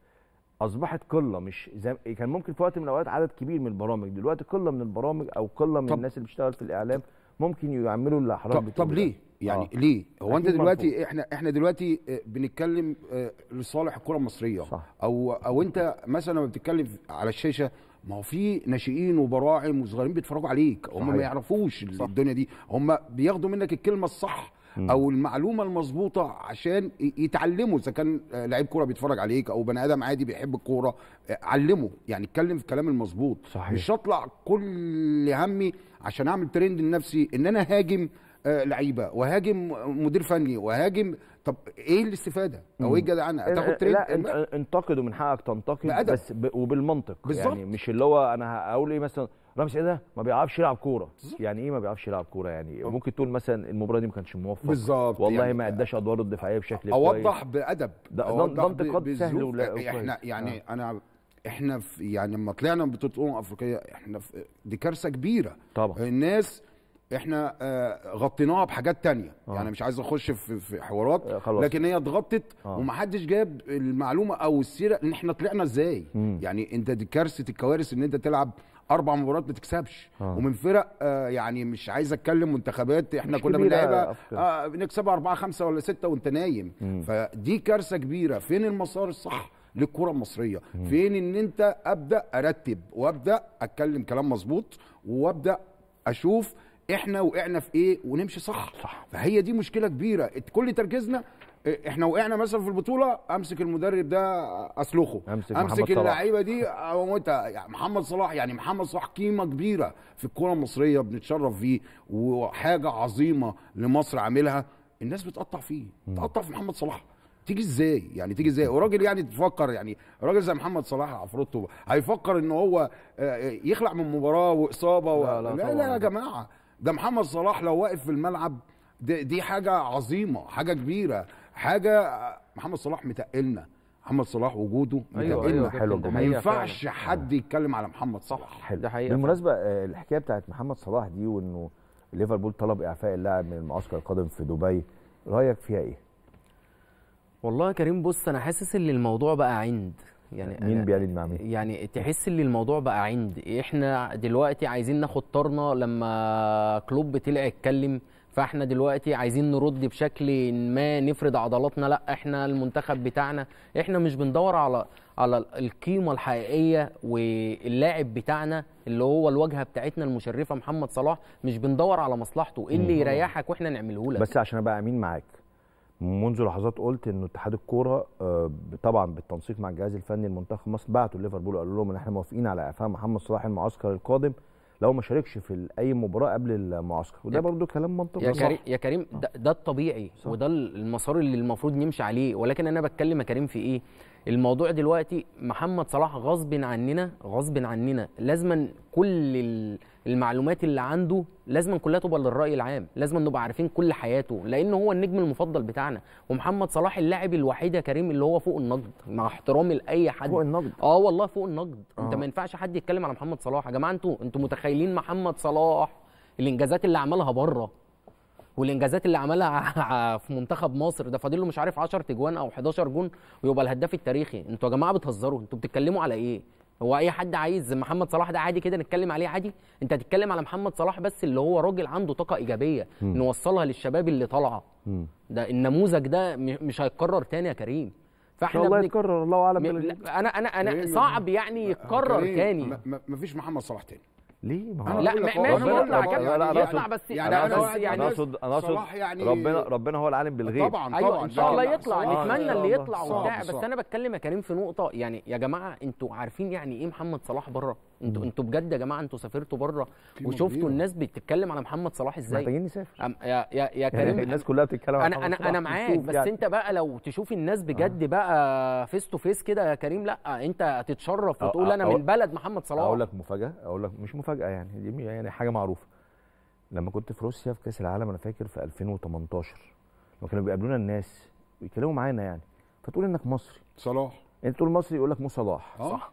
S1: اصبحت قله مش زي كان ممكن في وقت من الاوقات عدد كبير من البرامج دلوقتي قله من البرامج او قله من الناس اللي بتشتغل في الاعلام ممكن يعملوا الاحراج طب, طب ليه يعني آه. ليه هو انت دلوقتي مرفوض.
S5: احنا احنا دلوقتي آه، بنتكلم آه، لصالح الكره المصريه صح. او او انت مثلا لما بتتكلم على الشاشه ما هو في ناشئين وبراعم وصغيرين بيتفرجوا عليك هم ما يعرفوش صح. الدنيا دي هم بياخدوا منك الكلمه الصح او المعلومه المظبوطه عشان يتعلموا اذا كان لعيب كوره بيتفرج عليك او بني ادم عادي بيحب الكوره آه، علمه يعني اتكلم في الكلام المظبوط مش هطلع كل همي عشان اعمل ترند لنفسي ان انا هاجم آه، لعيبه وهاجم مدير فني وهاجم طب ايه الاستفاده او ايه الجدعنه آه، تاخد ترند لا
S1: انتقده من حقك تنتقد بس وبالمنطق بالزبط. يعني مش اللي هو انا هقول ايه مثلا ايه ده ما بيعرفش يلعب كوره يعني ايه ما بيعرفش يلعب كوره يعني ممكن تقول مثلا المباراه دي ما كانش موفق بالظبط والله يعني ما اداش ادواره الدفاعيه بشكل كويس اوضح بادب
S5: ده انتقاد سهل ولا احنا يعني آه. انا احنا في يعني لما طلعنا من بطوله الامم الافريقيه احنا في دي كارثه كبيره طبعا الناس احنا آه غطيناها بحاجات تانية آه. يعني مش عايز اخش في, في حوارات آه لكن هي اتغطت آه. ومحدش جاب المعلومه او السيره ان احنا طلعنا ازاي يعني انت دي كارثه الكوارث ان انت تلعب اربع مباريات ما تكسبش آه. ومن فرق آه يعني مش عايز اتكلم منتخبات احنا كنا بنلعبها آه بنكسب اربعه خمسه ولا سته وانت نايم مم. فدي كارثه كبيره فين المسار الصح؟ للكره المصريه مم. فين ان انت ابدا ارتب وابدا اتكلم كلام مظبوط وابدا اشوف احنا وقعنا في ايه ونمشي صح, صح. فهي دي مشكله كبيره كل تركيزنا احنا وقعنا مثلا في البطوله امسك المدرب ده اسلخه امسك, أمسك اللعيبه دي اموتها يعني محمد صلاح يعني محمد صلاح قيمه كبيره في الكره المصريه بنتشرف فيه وحاجه عظيمه لمصر عاملها الناس بتقطع فيه بتقطع في محمد صلاح تيجي ازاي يعني تيجي ازاي وراجل يعني تفكر يعني راجل زي محمد صلاح عفروتو هيفكر ان هو آه، يخلع من مباراه واصابه و... لا لا, لا, لا يا جماعه ده محمد صلاح لو واقف في الملعب دي حاجه عظيمه حاجه كبيره حاجه محمد صلاح متقلنا محمد صلاح وجوده ايوه ايوه حلو ما ينفعش حد يتكلم على محمد صلاح حلو ده حقيقة بالمناسبه
S1: آه، الحكايه بتاعت محمد صلاح دي وانه ليفربول طلب اعفاء اللاعب من المعسكر القادم في دبي رايك فيها
S2: ايه والله يا كريم بص انا حاسس ان الموضوع بقى عند يعني مين بيعلن مع مين يعني تحس ان الموضوع بقى عند احنا دلوقتي عايزين ناخد طرنا لما كلوب طلع يتكلم فاحنا دلوقتي عايزين نرد بشكل ما نفرد عضلاتنا لا احنا المنتخب بتاعنا احنا مش بندور على على القيمه الحقيقيه واللاعب بتاعنا اللي هو الواجهه بتاعتنا المشرفه محمد صلاح مش بندور على مصلحته ايه اللي يريحك واحنا نعمله لك بس عشان ابقى امين معاك
S1: منذ لحظات قلت ان اتحاد الكوره آه، طبعا بالتنسيق مع الجهاز الفني المنتخب مصر بعتوا ليفربول وقالوا لهم ان احنا موافقين على اعفاء محمد صلاح المعسكر القادم لو ما شاركش في اي مباراه قبل المعسكر وده برضو كلام منطقي يا, كري...
S2: يا كريم ده, ده الطبيعي صح. وده المسار اللي المفروض نمشي عليه ولكن انا بتكلم يا كريم في ايه الموضوع دلوقتي محمد صلاح غصب عننا غصب عننا لازما كل المعلومات اللي عنده لازما كلها تبقى للراي العام لازما نبقى عارفين كل حياته لان هو النجم المفضل بتاعنا ومحمد صلاح اللاعب الوحيد يا كريم اللي هو فوق النقد مع احترامي لاي حد فوق النقد اه والله فوق النقد آه. انت ما ينفعش حد يتكلم على محمد صلاح يا جماعه انتوا انتوا متخيلين محمد صلاح الانجازات اللي عملها بره والانجازات اللي عملها في منتخب مصر ده فاضل له مش عارف 10 تجوان او 11 جون ويبقى الهداف التاريخي انتوا يا جماعه بتهزروا انتوا بتتكلموا على ايه هو اي حد عايز محمد صلاح ده عادي كده نتكلم عليه عادي انت هتتكلم على محمد صلاح بس اللي هو راجل عنده طاقه ايجابيه م. نوصلها للشباب اللي طالعه ده النموذج ده مش هيتكرر تاني يا كريم فاحنا والله يتكرر الله اعلم انا انا انا أيوه. صعب يعني يتكرر تاني مفيش محمد صلاح تاني ليه ما هو لا ماشي
S1: يطلع كابتن يطلع بس يعني انا يعني اقصد يعني انا اقصد يعني, يعني ربنا ربنا هو العالم بالغيب طبعا طبعا أيوة، ان شاء الله يطلع نتمنى اللي يطلع وبتاع بس انا
S2: بتكلم يا كريم في نقطه يعني يا جماعه انتوا عارفين يعني ايه محمد صلاح بره انتوا انتوا بجد يا جماعه انتوا سافرتوا بره وشفتوا الناس بتتكلم على محمد صلاح ازاي محتاجين نسافر يا يا يا يعني كريم الناس كلها بتتكلم انا انا انا معاك بس انت بقى لو تشوف الناس آه. بجد بقى فيس تو فيس كده يا كريم لا انت تتشرف آه، وتقول آه، انا من بلد محمد صلاح اقول
S1: لك مفاجاه اقول لك مش مفاجاه مفاجاه يعني دي يعني حاجه معروفه لما كنت في روسيا في كاس العالم انا فاكر في 2018 لما كانوا بيقابلونا الناس ويتكلموا معانا يعني فتقول انك مصري صلاح انت يعني تقول مصري يقول لك مو صلاح أه؟ صح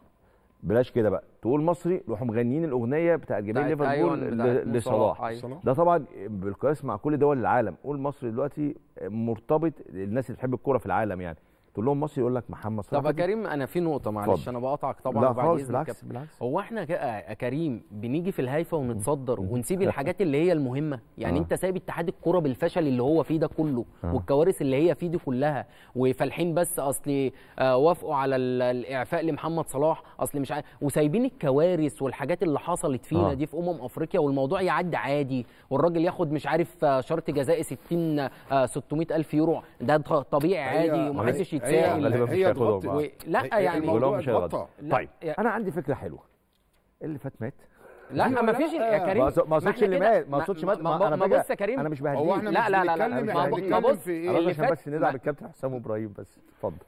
S1: بلاش كده بقى تقول مصري روحوا مغنيين الاغنيه بتاع جماهير ليفربول أيوة، لصلاح أيوة. ده طبعا بالقياس مع كل دول العالم قول مصري دلوقتي مرتبط الناس اللي بتحب الكوره في العالم يعني تقول لهم مصري يقول لك محمد صلاح طب يا
S2: كريم انا في نقطه معلش انا بقاطعك طبعا لا خالص بالعكس بالعكس هو احنا آه، كريم بنيجي في الهايفه ونتصدر ونسيب الحاجات اللي هي المهمه يعني آه. انت سايب اتحاد الكوره بالفشل اللي هو فيه ده كله آه. والكوارث اللي هي فيه دي كلها وفالحين بس اصل آه وافقوا على الاعفاء لمحمد صلاح اصل مش عارف وسايبين الكوارث والحاجات اللي حصلت فينا آه. دي في امم افريقيا والموضوع يعدي عادي والراجل ياخد مش عارف آه، شرط جزائي 60 600 آه، الف يورو ده طبيعي عادي ومحدش هي غالبا هي و... لا يعني الموضوع اتبطأ طيب يعني انا عندي فكره
S1: حلوه اللي فات مات
S2: لا أيوة، ما فيش آه. يا كريم
S1: ما اقصدش اللي مات ما اقصدش مات ما انا بص يا كريم انا مش بهديك لا لا لا لا ما بص اللي فات بس ندعم
S2: الكابتن حسام ابراهيم بس اتفضل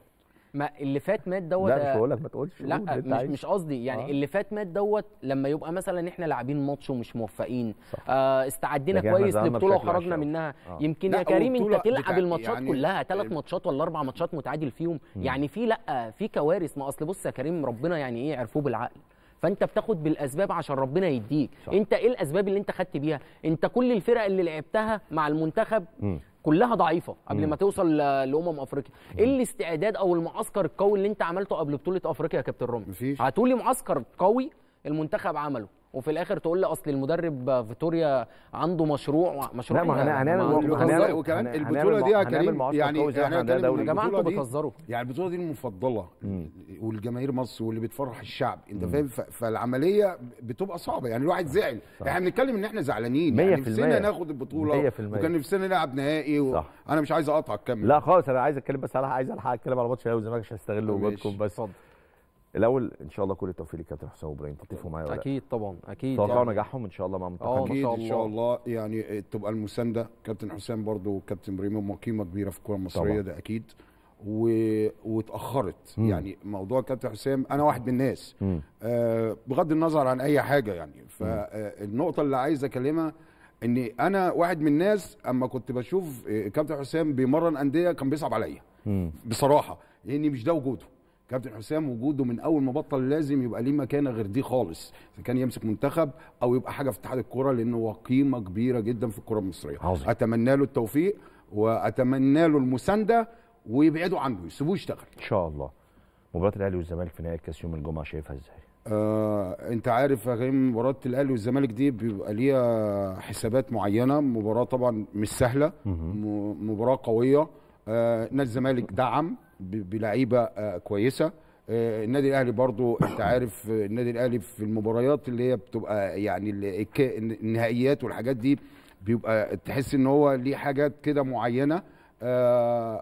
S2: ما اللي فات مات دوت لا مش بقول لك ما تقولش لا مش مش قصدي يعني آه. اللي فات مات دوت لما يبقى مثلا احنا لاعبين ماتش ومش موفقين صح. آه استعدينا كويس لبطوله وخرجنا منها آه. يمكن يا كريم انت تلعب الماتشات يعني كلها ثلاث ماتشات ولا اربع ماتشات متعادل فيهم م. يعني في لا في كوارث ما اصل بص يا كريم ربنا يعني ايه عرفوه بالعقل فانت بتاخد بالاسباب عشان ربنا يديك صح. انت ايه الاسباب اللي انت خدت بيها انت كل الفرق اللي لعبتها مع المنتخب م. كلها ضعيفه قبل ما توصل لامم افريقيا ايه الاستعداد او المعسكر القوي اللي انت عملته قبل بطوله افريقيا يا كابتن رومي هتقولي معسكر قوي المنتخب عمله وفي الاخر تقول لي اصل المدرب فيتوريا عنده مشروع مشروع لا ما احنا هنعمل إيه؟ هنعمل وكمان البطوله دي يا كريم يعني يا جماعه انتوا بتهزروا
S5: يعني البطوله دي المفضله والجماهير مصر واللي بتفرح الشعب انت فاهم فالعمليه بتبقى صعبه يعني الواحد آه، زعل احنا بنتكلم ان احنا زعلانين يعني نفسنا ناخد البطوله وكان نفسنا نلعب نهائي انا مش عايز اقطعك كمل
S1: لا خالص انا عايز اتكلم بس عايز الحق اتكلم على ماتش الاهلي والزمالك عشان استغل وجودكم بس اتفضل الاول ان شاء الله كل التوفيق لكابتن حسام ابراهيم تتفقوا معايا ولا اكيد طبعا اكيد توقعوا يعني. نجاحهم ان شاء الله مع منتخب آه، اكيد ان شاء
S5: الله يعني تبقى المسانده كابتن حسام برضو وكابتن ابراهيم هم قيمه كبيره في الكره المصريه ده اكيد و... واتاخرت مم. يعني موضوع كابتن حسام انا واحد من الناس آه بغض النظر عن اي حاجه يعني فالنقطه آه، اللي عايز اكلمها ان انا واحد من الناس اما كنت بشوف آه، كابتن حسام بيمرن انديه كان بيصعب عليا بصراحه لان مش ده وجوده كابتن حسام وجوده من اول ما بطل لازم يبقى ليه مكانه غير دي خالص اذا كان يمسك منتخب او يبقى حاجه في اتحاد الكوره لانه هو قيمه كبيره جدا في الكوره المصريه عظيم. اتمنى له التوفيق واتمنى له
S1: المسانده ويبعدوا عنه يسيبوه يشتغل ان شاء الله مباراه الاهلي والزمالك في نهائي كاس يوم الجمعه شايفها ازاي
S5: آه، انت عارف يا غريم مباراه الاهلي والزمالك دي بيبقى ليها حسابات معينه مباراه طبعا مش سهله مباراه قويه آه، نادي الزمالك دعم بلعيبه آه، كويسه آه، النادي الاهلي برضو انت عارف آه، النادي الاهلي في المباريات اللي هي بتبقى يعني النهائيات والحاجات دي بيبقى تحس ان هو ليه حاجات كده معينه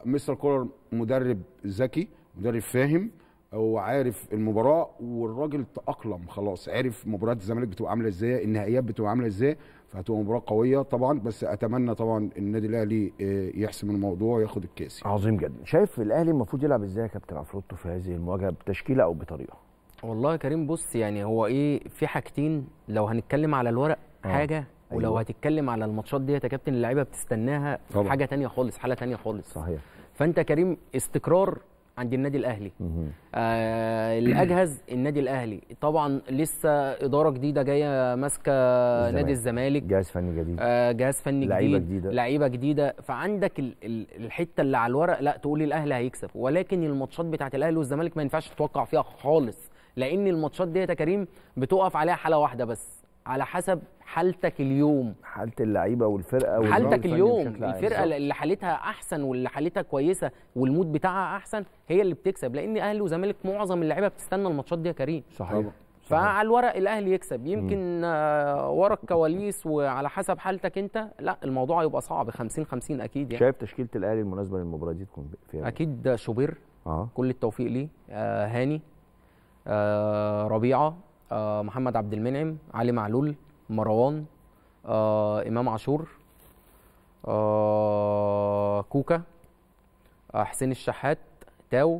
S5: مستر كولر مدرب ذكي مدرب فاهم وعارف المباراه والراجل تاقلم خلاص عرف مباريات الزمالك بتبقى عامله ازاي النهائيات بتبقى عامله ازاي فهتبقى مباراه قويه طبعا بس اتمنى طبعا النادي الاهلي آه، يحسم الموضوع وياخد
S1: الكاس عظيم جدا شايف الاهلي المفروض يلعب ازاي يا كابتن عفروتو في هذه المواجهه بتشكيله او بطريقه
S2: والله يا كريم بص يعني هو ايه في حاجتين لو هنتكلم على الورق آه. حاجه أيوه. ولو أيوة. هتتكلم على الماتشات ديت يا كابتن اللعيبه بتستناها حاجه ثانيه خالص حاله ثانيه خالص صحيح فانت كريم استقرار عند النادي الاهلي آه الاجهز النادي الاهلي طبعا لسه اداره جديده جايه ماسكه نادي الزمالك جهاز فني جديد آه جهاز فني جديد لعيبه جديده لعيبه جديده فعندك ال ال الحته اللي على الورق لا تقول الاهلي هيكسب ولكن الماتشات بتاعه الاهلي والزمالك ما ينفعش تتوقع فيها خالص لان الماتشات ديت يا كريم بتقف عليها حاله واحده بس على حسب حالتك اليوم حاله اللعيبه والفرقه حالتك اليوم الفرقه اللي حالتها احسن واللي حالتها كويسه والمود بتاعها احسن هي اللي بتكسب لان اهلي وزمالك معظم اللعيبه بتستنى الماتشات دي يا كريم صحيح فعلى الورق الاهلي يكسب يمكن آه، ورا الكواليس وعلى حسب حالتك انت لا الموضوع هيبقى صعب 50 50 اكيد يعني شايف تشكيله الاهلي المناسبه للمباراه دي تكون فيها إيه؟ اكيد شوبير آه. كل التوفيق ليه آه هاني آه ربيعه آه، محمد عبد المنعم علي معلول مروان آه، امام عاشور آه، كوكا حسين الشحات تاو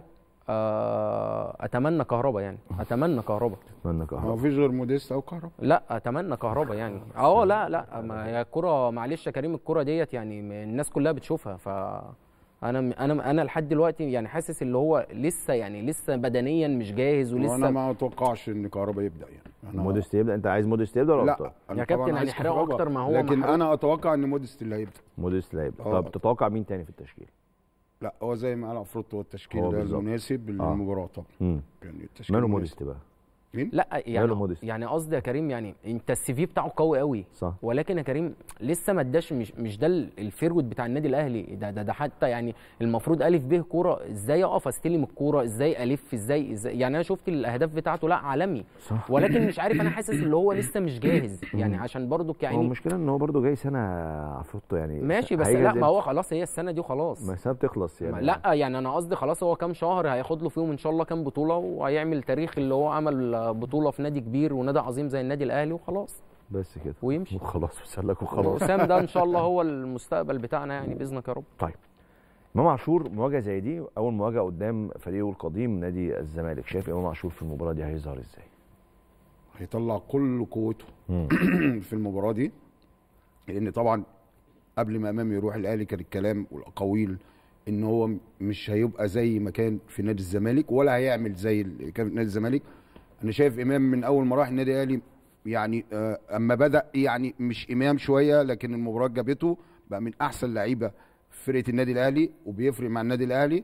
S2: اتمنى كهربا يعني اتمنى كهربا اتمنى كهربا ما فيش غير موديست او كهربا لا اتمنى كهربا يعني اه لا لا ما هي الكوره معلش يا كريم الكوره ديت يعني الناس كلها بتشوفها ف انا انا انا لحد دلوقتي يعني حاسس اللي هو لسه يعني لسه بدنيا مش جاهز ولسه انا
S1: ما اتوقعش ان كهربا يبدا يعني مودست يبدا انت عايز مودست يبدا
S2: ولا لا يا يعني كابتن هنحرقه
S5: اكتر ما هو لكن انا اتوقع ان مودست اللي هيبدا
S1: مودست اللي هيبدا آه. طب تتوقع مين تاني في التشكيل
S2: لا هو زي ما قال عفروت هو التشكيل ده المناسب آه. للمباراه طبعا يعني التشكيل ماله مودست بقى مين؟ لا يعني يعني قصدي يا كريم يعني انت السي في بتاعه قوي قوي صح ولكن يا كريم لسه ما اداش مش مش ده الفيرود بتاع النادي الاهلي ده ده, ده حتى يعني المفروض الف به كوره ازاي اقف استلم الكوره ازاي الف ازاي ازاي يعني انا شفت الاهداف بتاعته لا عالمي صح ولكن مش عارف انا حاسس اللي هو لسه مش جاهز يعني عشان برضك يعني هو
S1: المشكله ان هو برضه جاي سنه عفروته يعني ماشي بس لا ما هو
S2: خلاص هي السنه دي وخلاص ما
S1: السنه بتخلص يعني لا
S2: يعني انا قصدي خلاص هو كام شهر هياخد له فيهم ان شاء الله كام بطوله وهيعمل تاريخ اللي هو عمل بطوله في نادي كبير ونادي عظيم زي النادي الاهلي وخلاص
S1: بس كده ويمشي وخلاص وسلك وخلاص وسام ده ان شاء الله
S2: هو المستقبل بتاعنا يعني باذنك يا رب
S1: طيب امام عاشور مواجهه زي دي اول مواجهه قدام فريقه القديم نادي الزمالك شايف امام عاشور في المباراه دي هيظهر ازاي هيطلع كل قوته في المباراه دي
S5: لان طبعا قبل ما امام يروح الاهلي كان الكلام والاقاويل ان هو مش هيبقى زي ما كان في نادي الزمالك ولا هيعمل زي كان في نادي الزمالك انا شايف امام من اول ما راح النادي الاهلي يعني آه، اما بدا يعني مش امام شويه لكن المباراه جابته بقى من احسن لعيبه فرقه النادي الاهلي وبيفرق مع النادي الاهلي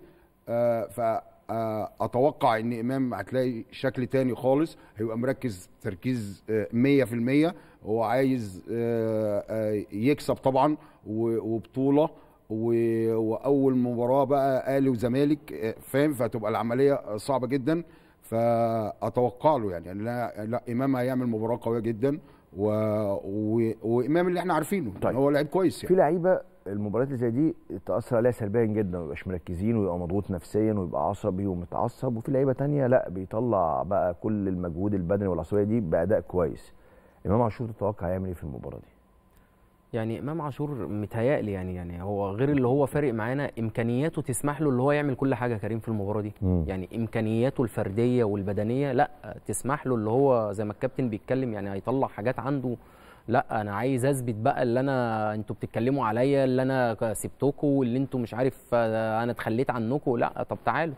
S5: آه، فاتوقع آه، ان امام هتلاقي شكل تاني خالص هيبقى مركز تركيز 100% هو عايز يكسب طبعا وبطوله واول مباراه بقى اهلي وزمالك فاهم فهتبقى العمليه صعبه جدا فاتوقع له يعني لا, لا امام هيعمل مباراه قويه جدا و... و... وامام
S1: اللي احنا عارفينه طيب. هو لعيب كويس يعني في لعيبه المباريات اللي زي دي تاثر عليها سلبيا جدا ما بيبقاش مركزين ويبقى مضغوط نفسيا ويبقى عصبي ومتعصب وفي لعيبه تانية لا بيطلع بقى كل المجهود البدني والعصبيه دي باداء كويس امام عاشور تتوقع هيعمل ايه في المباراه دي
S2: يعني امام عاشور متهيألي يعني يعني هو غير اللي هو فارق معانا امكانياته تسمح له اللي هو يعمل كل حاجه كريم في المباراه دي مم. يعني امكانياته الفرديه والبدنيه لا تسمح له اللي هو زي ما الكابتن بيتكلم يعني هيطلع حاجات عنده لا انا عايز اثبت بقى اللي انا انتوا بتتكلموا عليا اللي انا سبتكم واللي انتوا مش عارف انا اتخليت عنكم لا طب تعالوا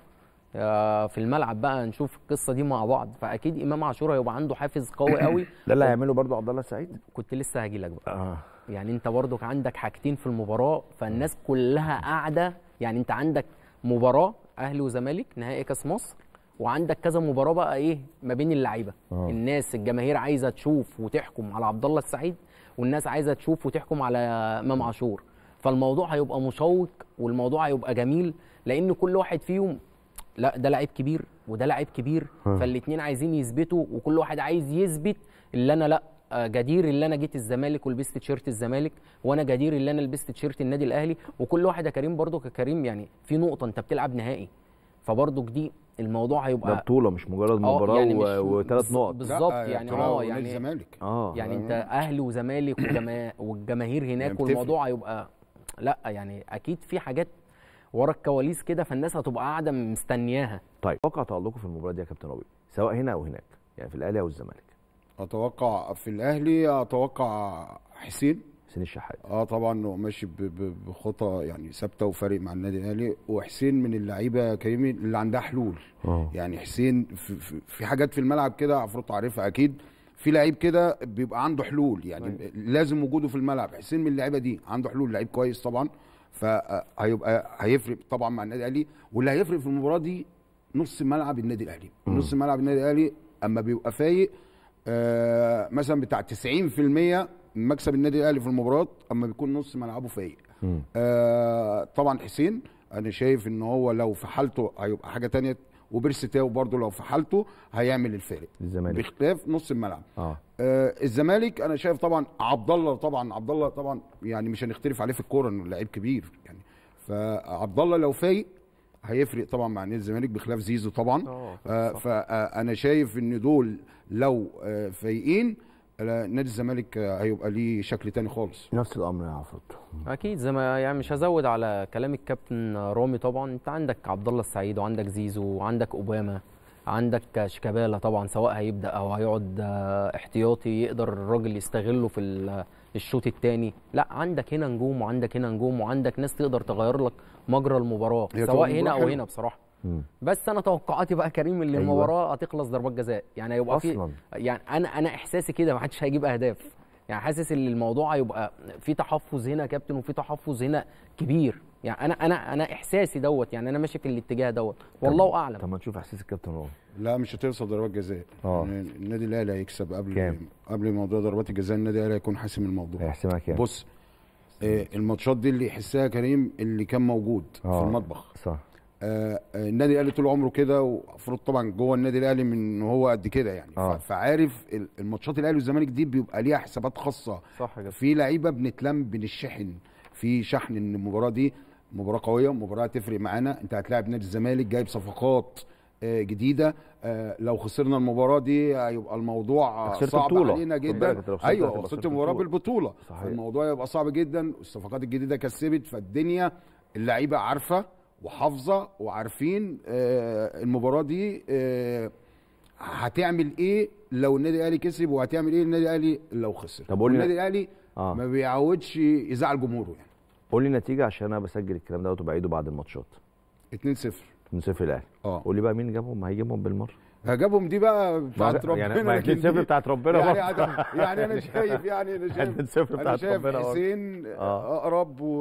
S2: آه، في الملعب بقى نشوف القصه دي مع بعض فاكيد امام عاشور هيبقى عنده حافز قوي قوي ده اللي هيعمله برضه عبد الله السعيد كنت لسه هاجي لك بقى آه. يعني انت برضك عندك حاجتين في المباراه فالناس كلها قاعده يعني انت عندك مباراه اهلي وزمالك نهائي كاس مصر وعندك كذا مباراه بقى ايه ما بين اللعيبه آه. الناس الجماهير عايزه تشوف وتحكم على عبد الله السعيد والناس عايزه تشوف وتحكم على امام عاشور فالموضوع هيبقى مشوق والموضوع هيبقى جميل لان كل واحد فيهم لا ده لعيب كبير وده لعيب كبير آه. فالاثنين عايزين يثبتوا وكل واحد عايز يثبت اللي انا لا آه، جدير اللي انا جيت الزمالك ولبست تيشيرت الزمالك وانا جدير اللي انا لبست تيشيرت النادي الاهلي وكل واحد يا كريم برضو ككريم يعني في نقطه انت بتلعب نهائي فبرضه دي الموضوع هيبقى ده بطوله
S1: مش مجرد آه، مباراه يعني وثلاث نقط
S2: بالظبط يعني اه, آه، يعني الزمالك اه يعني انت اهلي وزمالك والجماهير هناك يعني والموضوع هيبقى لا يعني اكيد في حاجات ورا الكواليس كده فالناس هتبقى قاعده مستنياها طيب توقع تعلقه في المباراه دي يا كابتن ربيع سواء هنا او هناك يعني في الاهلي او الزمالك اتوقع في الاهلي اتوقع
S5: حسين حسين الشحات اه طبعا هو ماشي بخطى يعني ثابته وفارق مع النادي الاهلي وحسين من اللعيبه كريمي اللي عندها حلول أوه. يعني حسين في, في, في حاجات في الملعب كده عفروت عارفها اكيد في لعيب كده بيبقى عنده حلول يعني أوه. لازم وجوده في الملعب حسين من اللعيبه دي عنده حلول لعيب كويس طبعا فهيبقى هيفرق طبعا مع النادي الاهلي واللي هيفرق في المباراه دي نص ملعب النادي الاهلي نص ملعب النادي الاهلي اما بيبقى فايق آه، مثلا بتاع 90% مكسب النادي الاهلي في المباراه اما بيكون نص ملعبه فايق آه، طبعا حسين انا شايف ان هو لو في حالته هيبقى حاجه تانية وبرستاو تاو برضه لو في حالته هيعمل الفارق الزمالك باختلاف نص الملعب آه. آه الزمالك انا شايف طبعا عبد الله طبعا عبد الله طبعا يعني مش هنختلف عليه في الكوره انه لعيب كبير يعني فعبد الله لو فايق هيفرق طبعا مع نادي الزمالك بخلاف زيزو طبعا آه, آه، فانا آه، شايف ان دول لو آه فايقين آه، نادي الزمالك هيبقى ليه شكل
S1: تاني خالص نفس الامر يا عفروتو
S2: اكيد زي ما يعني مش هزود على كلام الكابتن رامي طبعا انت عندك عبد الله السعيد وعندك زيزو وعندك اوباما عندك شيكابالا طبعا سواء هيبدا او هيقعد احتياطي يقدر الراجل يستغله في الشوط الثاني لا عندك هنا نجوم وعندك هنا نجوم وعندك ناس تقدر تغير لك مجرى المباراه سواء هنا او هنا بصراحه بس انا توقعاتي بقى كريم ان أيوة. المباراه أيوة. هتخلص ضربات جزاء يعني هيبقى في يعني انا انا احساسي كده ما حدش هيجيب اهداف يعني حاسس ان الموضوع هيبقى في تحفظ هنا يا كابتن وفي تحفظ هنا كبير يعني انا انا انا احساسي دوت يعني انا ماشي في الاتجاه دوت والله اعلم طب ما نشوف احساس الكابتن رامي
S5: لا مش هتوصل ضربات جزاء يعني النادي الاهلي هيكسب قبل كام؟ قبل موضوع ضربات الجزاء النادي الاهلي هيكون حاسم الموضوع هيحسمها كام؟ بص آه، الماتشات دي اللي يحسها كريم اللي كان موجود آه في المطبخ صح آه،, آه النادي الاهلي طول عمره كده ومفروض طبعا جوه النادي الاهلي من هو قد كده يعني آه. فعارف الماتشات الاهلي والزمالك دي بيبقى ليها حسابات خاصه صح جدا. في لعيبه بنتلم بنشحن في شحن ان المباراه دي مباراه قويه مباراه تفرق معانا انت هتلاعب نادي الزمالك جايب صفقات آه، جديده آه، لو خسرنا المباراه دي هيبقى الموضوع صعب بطولة. علينا جدا ايوه خسرت المباراه بالبطوله صحيح. الموضوع يبقى صعب جدا الصفقات الجديده كسبت فالدنيا اللعيبه عارفه وحافظه وعارفين آه، المباراه دي آه، هتعمل ايه لو النادي الاهلي كسب وهتعمل ايه النادي الاهلي لو خسر طب قولي النادي الاهلي آه.
S1: ما بيعودش يزعل جمهوره يعني قول لي نتيجه عشان انا بسجل الكلام ده وبعيده بعد الماتشات 2-0 من سيف الاهلي اه قول لي بقى مين جابهم هيجيبهم بالمره هجابهم دي بقى بتاعت يعني ربنا يعني ما دي بتاعت ربنا يعني, يعني انا
S5: شايف يعني انا شايف انا شايف حسين آه. اقرب و...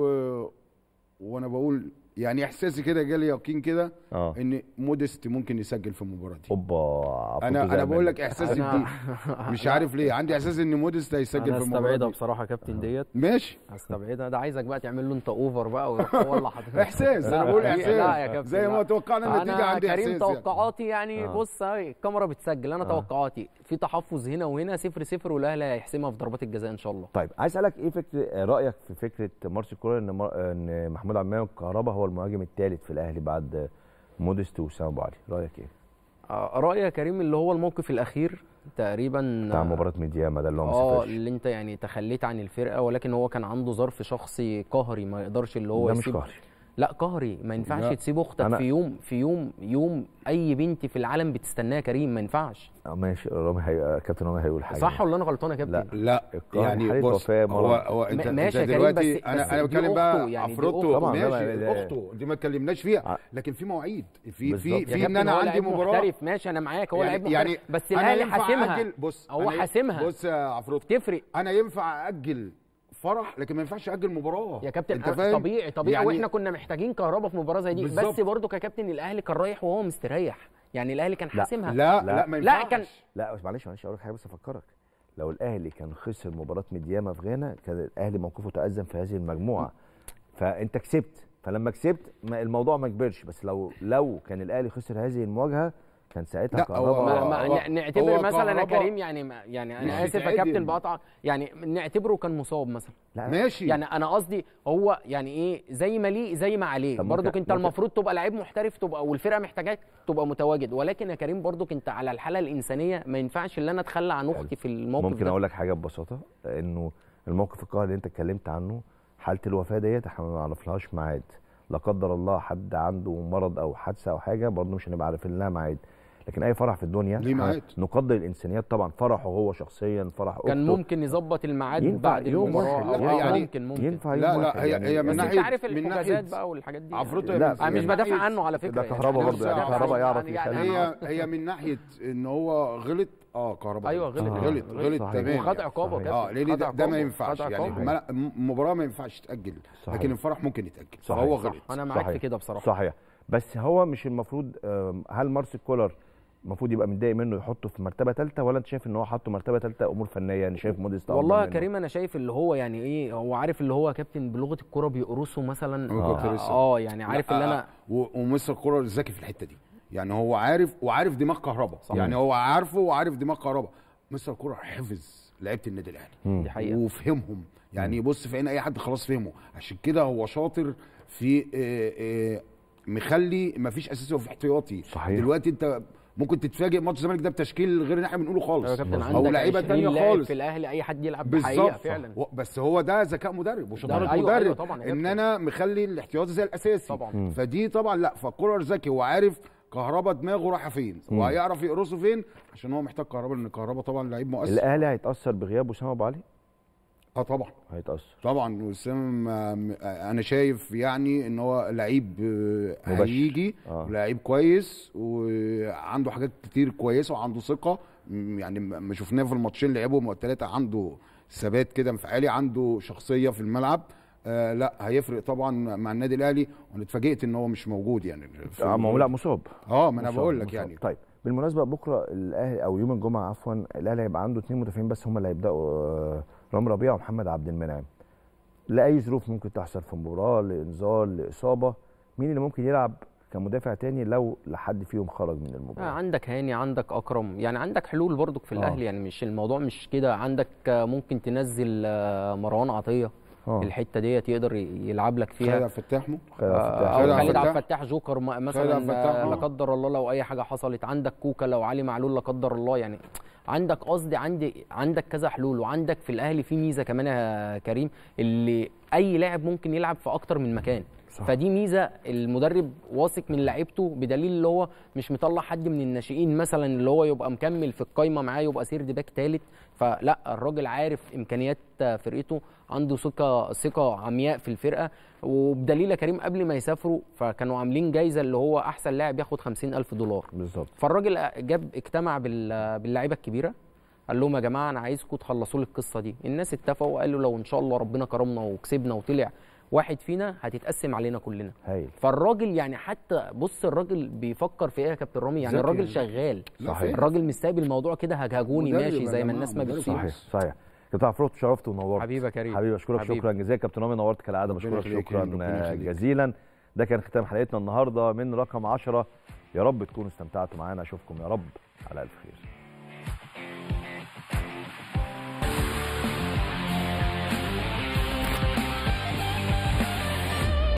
S5: وانا بقول يعني احساسي كده جالي يقين كده اه ان موديست ممكن يسجل في المباراه دي اوبا انا انا بقول لك احساسي أنا... مش عارف ليه عندي احساس ان موديست هيسجل في المباراه دي هستبعدها بصراحه
S2: يا كابتن آه. ديت ماشي هستبعدها ده عايزك بقى تعمل له انت اوفر بقى ولا حضرتك احساس انا بقول احساس لا يا كابتن زي ما توقعنا النتيجه عندي احساس كريم يعني. توقعاتي يعني آه. بص الكاميرا بتسجل انا آه. توقعاتي في تحفظ هنا وهنا صفر صفر والاهلي هيحسمها في ضربات الجزاء ان شاء الله طيب عايز اسالك
S1: ايه فكر رايك في فكره مارسيل كولر ان ان محمود عبد المنعم كهربا هو المهاجم الثالث في الاهلي بعد موديست وسام ابو علي رايك ايه
S2: آه، رايي يا كريم اللي هو الموقف الاخير تقريبا بتاع مباراه
S1: ميدياما ده اللي هو اه اللي
S2: انت يعني تخليت عن الفرقه ولكن هو كان عنده ظرف شخصي قهري ما يقدرش اللي هو ده مش قهري لا قهري ما ينفعش تسيب اختك في يوم في يوم يوم اي بنت في العالم بتستناه كريم ما ينفعش
S1: آه، ماشي رامي هي... كابتن رامي هيقول حاجه صح ولا
S2: انا غلطان يا كابتن لا لا يعني بص هو
S1: هو انت ماشي يا كريم بس انا انا بتكلم بقى يعني افرطه ماشي اخته
S5: دي ما اتكلمناش فيها آه. لكن في مواعيد في في في ان انا عندي مباراه محترف
S2: ماشي انا معاك هو يعني- لعيب يعني محترف يعني بس الاهلي حاسمها بص هو حاسمها بص
S5: يا عفروت تفرق انا ينفع اجل
S2: فرح لكن ما ينفعش اجل مباراه يا كابتن انت آه، فاهم طبيعي طبيعي يعني واحنا كنا محتاجين كهربا في مباراه زي دي بالزبط. بس برضه ككابتن الاهلي كان رايح وهو مستريح يعني الاهلي كان حاسمها لا لا لا, ما لا كان
S1: لا معلش معلش اقول لك حاجه بس افكرك لو الاهلي كان خسر مباراه ميدياما في غانا كان الاهلي موقفه تازم في هذه المجموعه فانت كسبت فلما كسبت الموضوع ما كبرش بس لو لو كان الاهلي خسر هذه المواجهه كان ساعتها لا هو ما, ما هو نعتبر هو مثلا انا كريم
S2: يعني ما يعني انا اسف يا كابتن بقطع يعني نعتبره كان مصاب مثلا لا ماشي يعني انا قصدي هو يعني ايه زي ما ليه زي ما عليه برضك انت المفروض تبقى لعيب محترف تبقى والفرقه محتاجاك تبقى متواجد ولكن يا كريم برضك انت على الحاله الانسانيه ما ينفعش ان انا اتخلى عن اختي في الموقف ممكن اقول لك
S1: حاجه ببساطه انه الموقف القهري اللي انت اتكلمت عنه حاله الوفاه ديت احنا ما نعرفلهاش ميعاد لا قدر الله حد عنده مرض او حادثه او حاجه برضه مش هنبقى عارفين لها ميعاد لكن اي فرح في الدنيا ليه ميعاد نقدر الانسانيات طبعا فرحه هو شخصيا فرح كان
S2: ممكن يظبط الميعاد بعد يوم واحد يعني ممكن ممكن ينفع لا لا هي يعني هي من ناحيه انت عارف الحجازات بقى والحاجات دي عفروتو لا انا مش يعني بدافع عنه على فكره ده كهرباء يعني برضه يعني كهرباء يعرف يعني هي
S5: هي من ناحيه ان هو غلط اه كهرباء ايوه غلط آه غلط غلط تمام وخد عقابه كده اه ليه ده, ده ما ينفعش يعني المباراه ما ينفعش تتاجل لكن الفرح ممكن يتاجل صحيح. فهو غلط صحيح انا معاك في كده بصراحه
S1: صحيح بس هو مش المفروض هل مارسيل كولر المفروض يبقى متضايق منه يحطه في مرتبه ثالثه ولا انت شايف ان هو حاطه مرتبه ثالثه امور فنيه يعني شايف موديست والله يا كريم
S2: انا شايف اللي هو يعني ايه هو عارف اللي هو كابتن بلغه الكوره بيقرصه مثلا اه, آه يعني عارف اللي انا
S5: آه، ومستر الكوره ذكي في الحته دي يعني هو عارف وعارف دماغ كهربا يعني هو عارفه وعارف دماغ كهربا مستر الكوره حفظ لعيبه النادي الاهلي دي حقيقه وفهمهم يعني يبص في عين اي حد خلاص فهمه عشان كده هو شاطر في آه، آه، مخلي مفيش اساسي وفي احتياطي صحيح دلوقتي انت ممكن تتفاجئ ماتش الزمالك ده بتشكيل غير اللي احنا بنقوله خالص او لعيبه ثانيه خالص في الاهلي
S2: اي حد يلعب بالظبط فعلا
S5: بس هو ده ذكاء مدرب وشطاره أيوة،, أيوة مدرب أيوة طبعا ان انا مخلي الاحتياطي زي الاساسي طبعا. فدي طبعا لا فكولر ذكي وعارف كهربا دماغه رايحه فين وهيعرف يقرصه فين عشان هو محتاج كهربا لان كهربا طبعا لعيب مؤثر
S1: الاهلي هيتاثر بغياب اسامه ابو علي اه طبعا
S5: هيتاثر طبعا وسام آه، انا شايف يعني ان هو لعيب آه، هيجي آه. لعيب كويس وعنده حاجات كتير كويسه وعنده ثقه يعني ما شفناه في الماتشين لعبهم الثلاثه عنده ثبات كده انفعالي عنده شخصيه في الملعب آه لا هيفرق طبعا مع النادي الاهلي وانا اتفاجئت ان هو مش
S1: موجود يعني اه ما هو لا مصاب اه ما انا بقول لك يعني طيب بالمناسبه بكره الاهلي او يوم الجمعه عفوا الاهلي هيبقى عنده اثنين مدافعين بس هم اللي هيبداوا آه رام ربيعه ومحمد عبد المنعم لاي ظروف ممكن تحصل في مباراه لانذار لاصابه مين اللي ممكن يلعب كمدافع تاني لو لحد فيهم خرج من المباراه
S2: آه، عندك هاني عندك اكرم يعني عندك حلول برضك في الاهلي آه. يعني مش الموضوع مش كده عندك آه، ممكن تنزل آه، مروان عطيه أوه. الحته ديت يقدر يلعب لك فيها خالد عبد الفتاح آه، خالد عبد الفتاح جوكر مثلا آه، لا قدر الله لو اي حاجه حصلت عندك كوكا لو علي معلول لا قدر الله يعني عندك قصدي عندي عندك كذا حلول وعندك في الاهلي في ميزه كمان يا كريم اللي اي لاعب ممكن يلعب في اكتر من مكان صح. فدي ميزه المدرب واثق من لعيبته بدليل اللي هو مش مطلع حد من الناشئين مثلا اللي هو يبقى مكمل في القايمه معاه يبقى سيرد باك ثالث فلا الراجل عارف امكانيات فرقته عنده ثقه ثقه عمياء في الفرقه وبدليل يا كريم قبل ما يسافروا فكانوا عاملين جايزه اللي هو احسن لاعب ياخد 50000 دولار بالظبط فالراجل جاب اجتمع باللعيبه الكبيره قال لهم يا جماعه انا عايزكم تخلصوا لي القصه دي الناس اتفقوا وقالوا لو ان شاء الله ربنا كرمنا وكسبنا وطلع واحد فينا هتتقسم علينا كلنا هايل. فالراجل يعني حتى بص الراجل بيفكر في ايه يا كابتن رامي يعني الراجل شغال صحيح. الراجل مش سايب الموضوع كده هجهجوني ماشي زي ما الناس ما بتصير صحيح صحيح كابتن عفروت شرفت ونورت حبيبي كريم حبيبي
S1: اشكرك حبيب. شكرا جزيلا كابتن رامي نورت كالعاده بشكرك شكرا جزيلا ده كان ختام حلقتنا النهارده من رقم 10 يا رب تكونوا استمتعتوا معانا اشوفكم يا رب على الف خير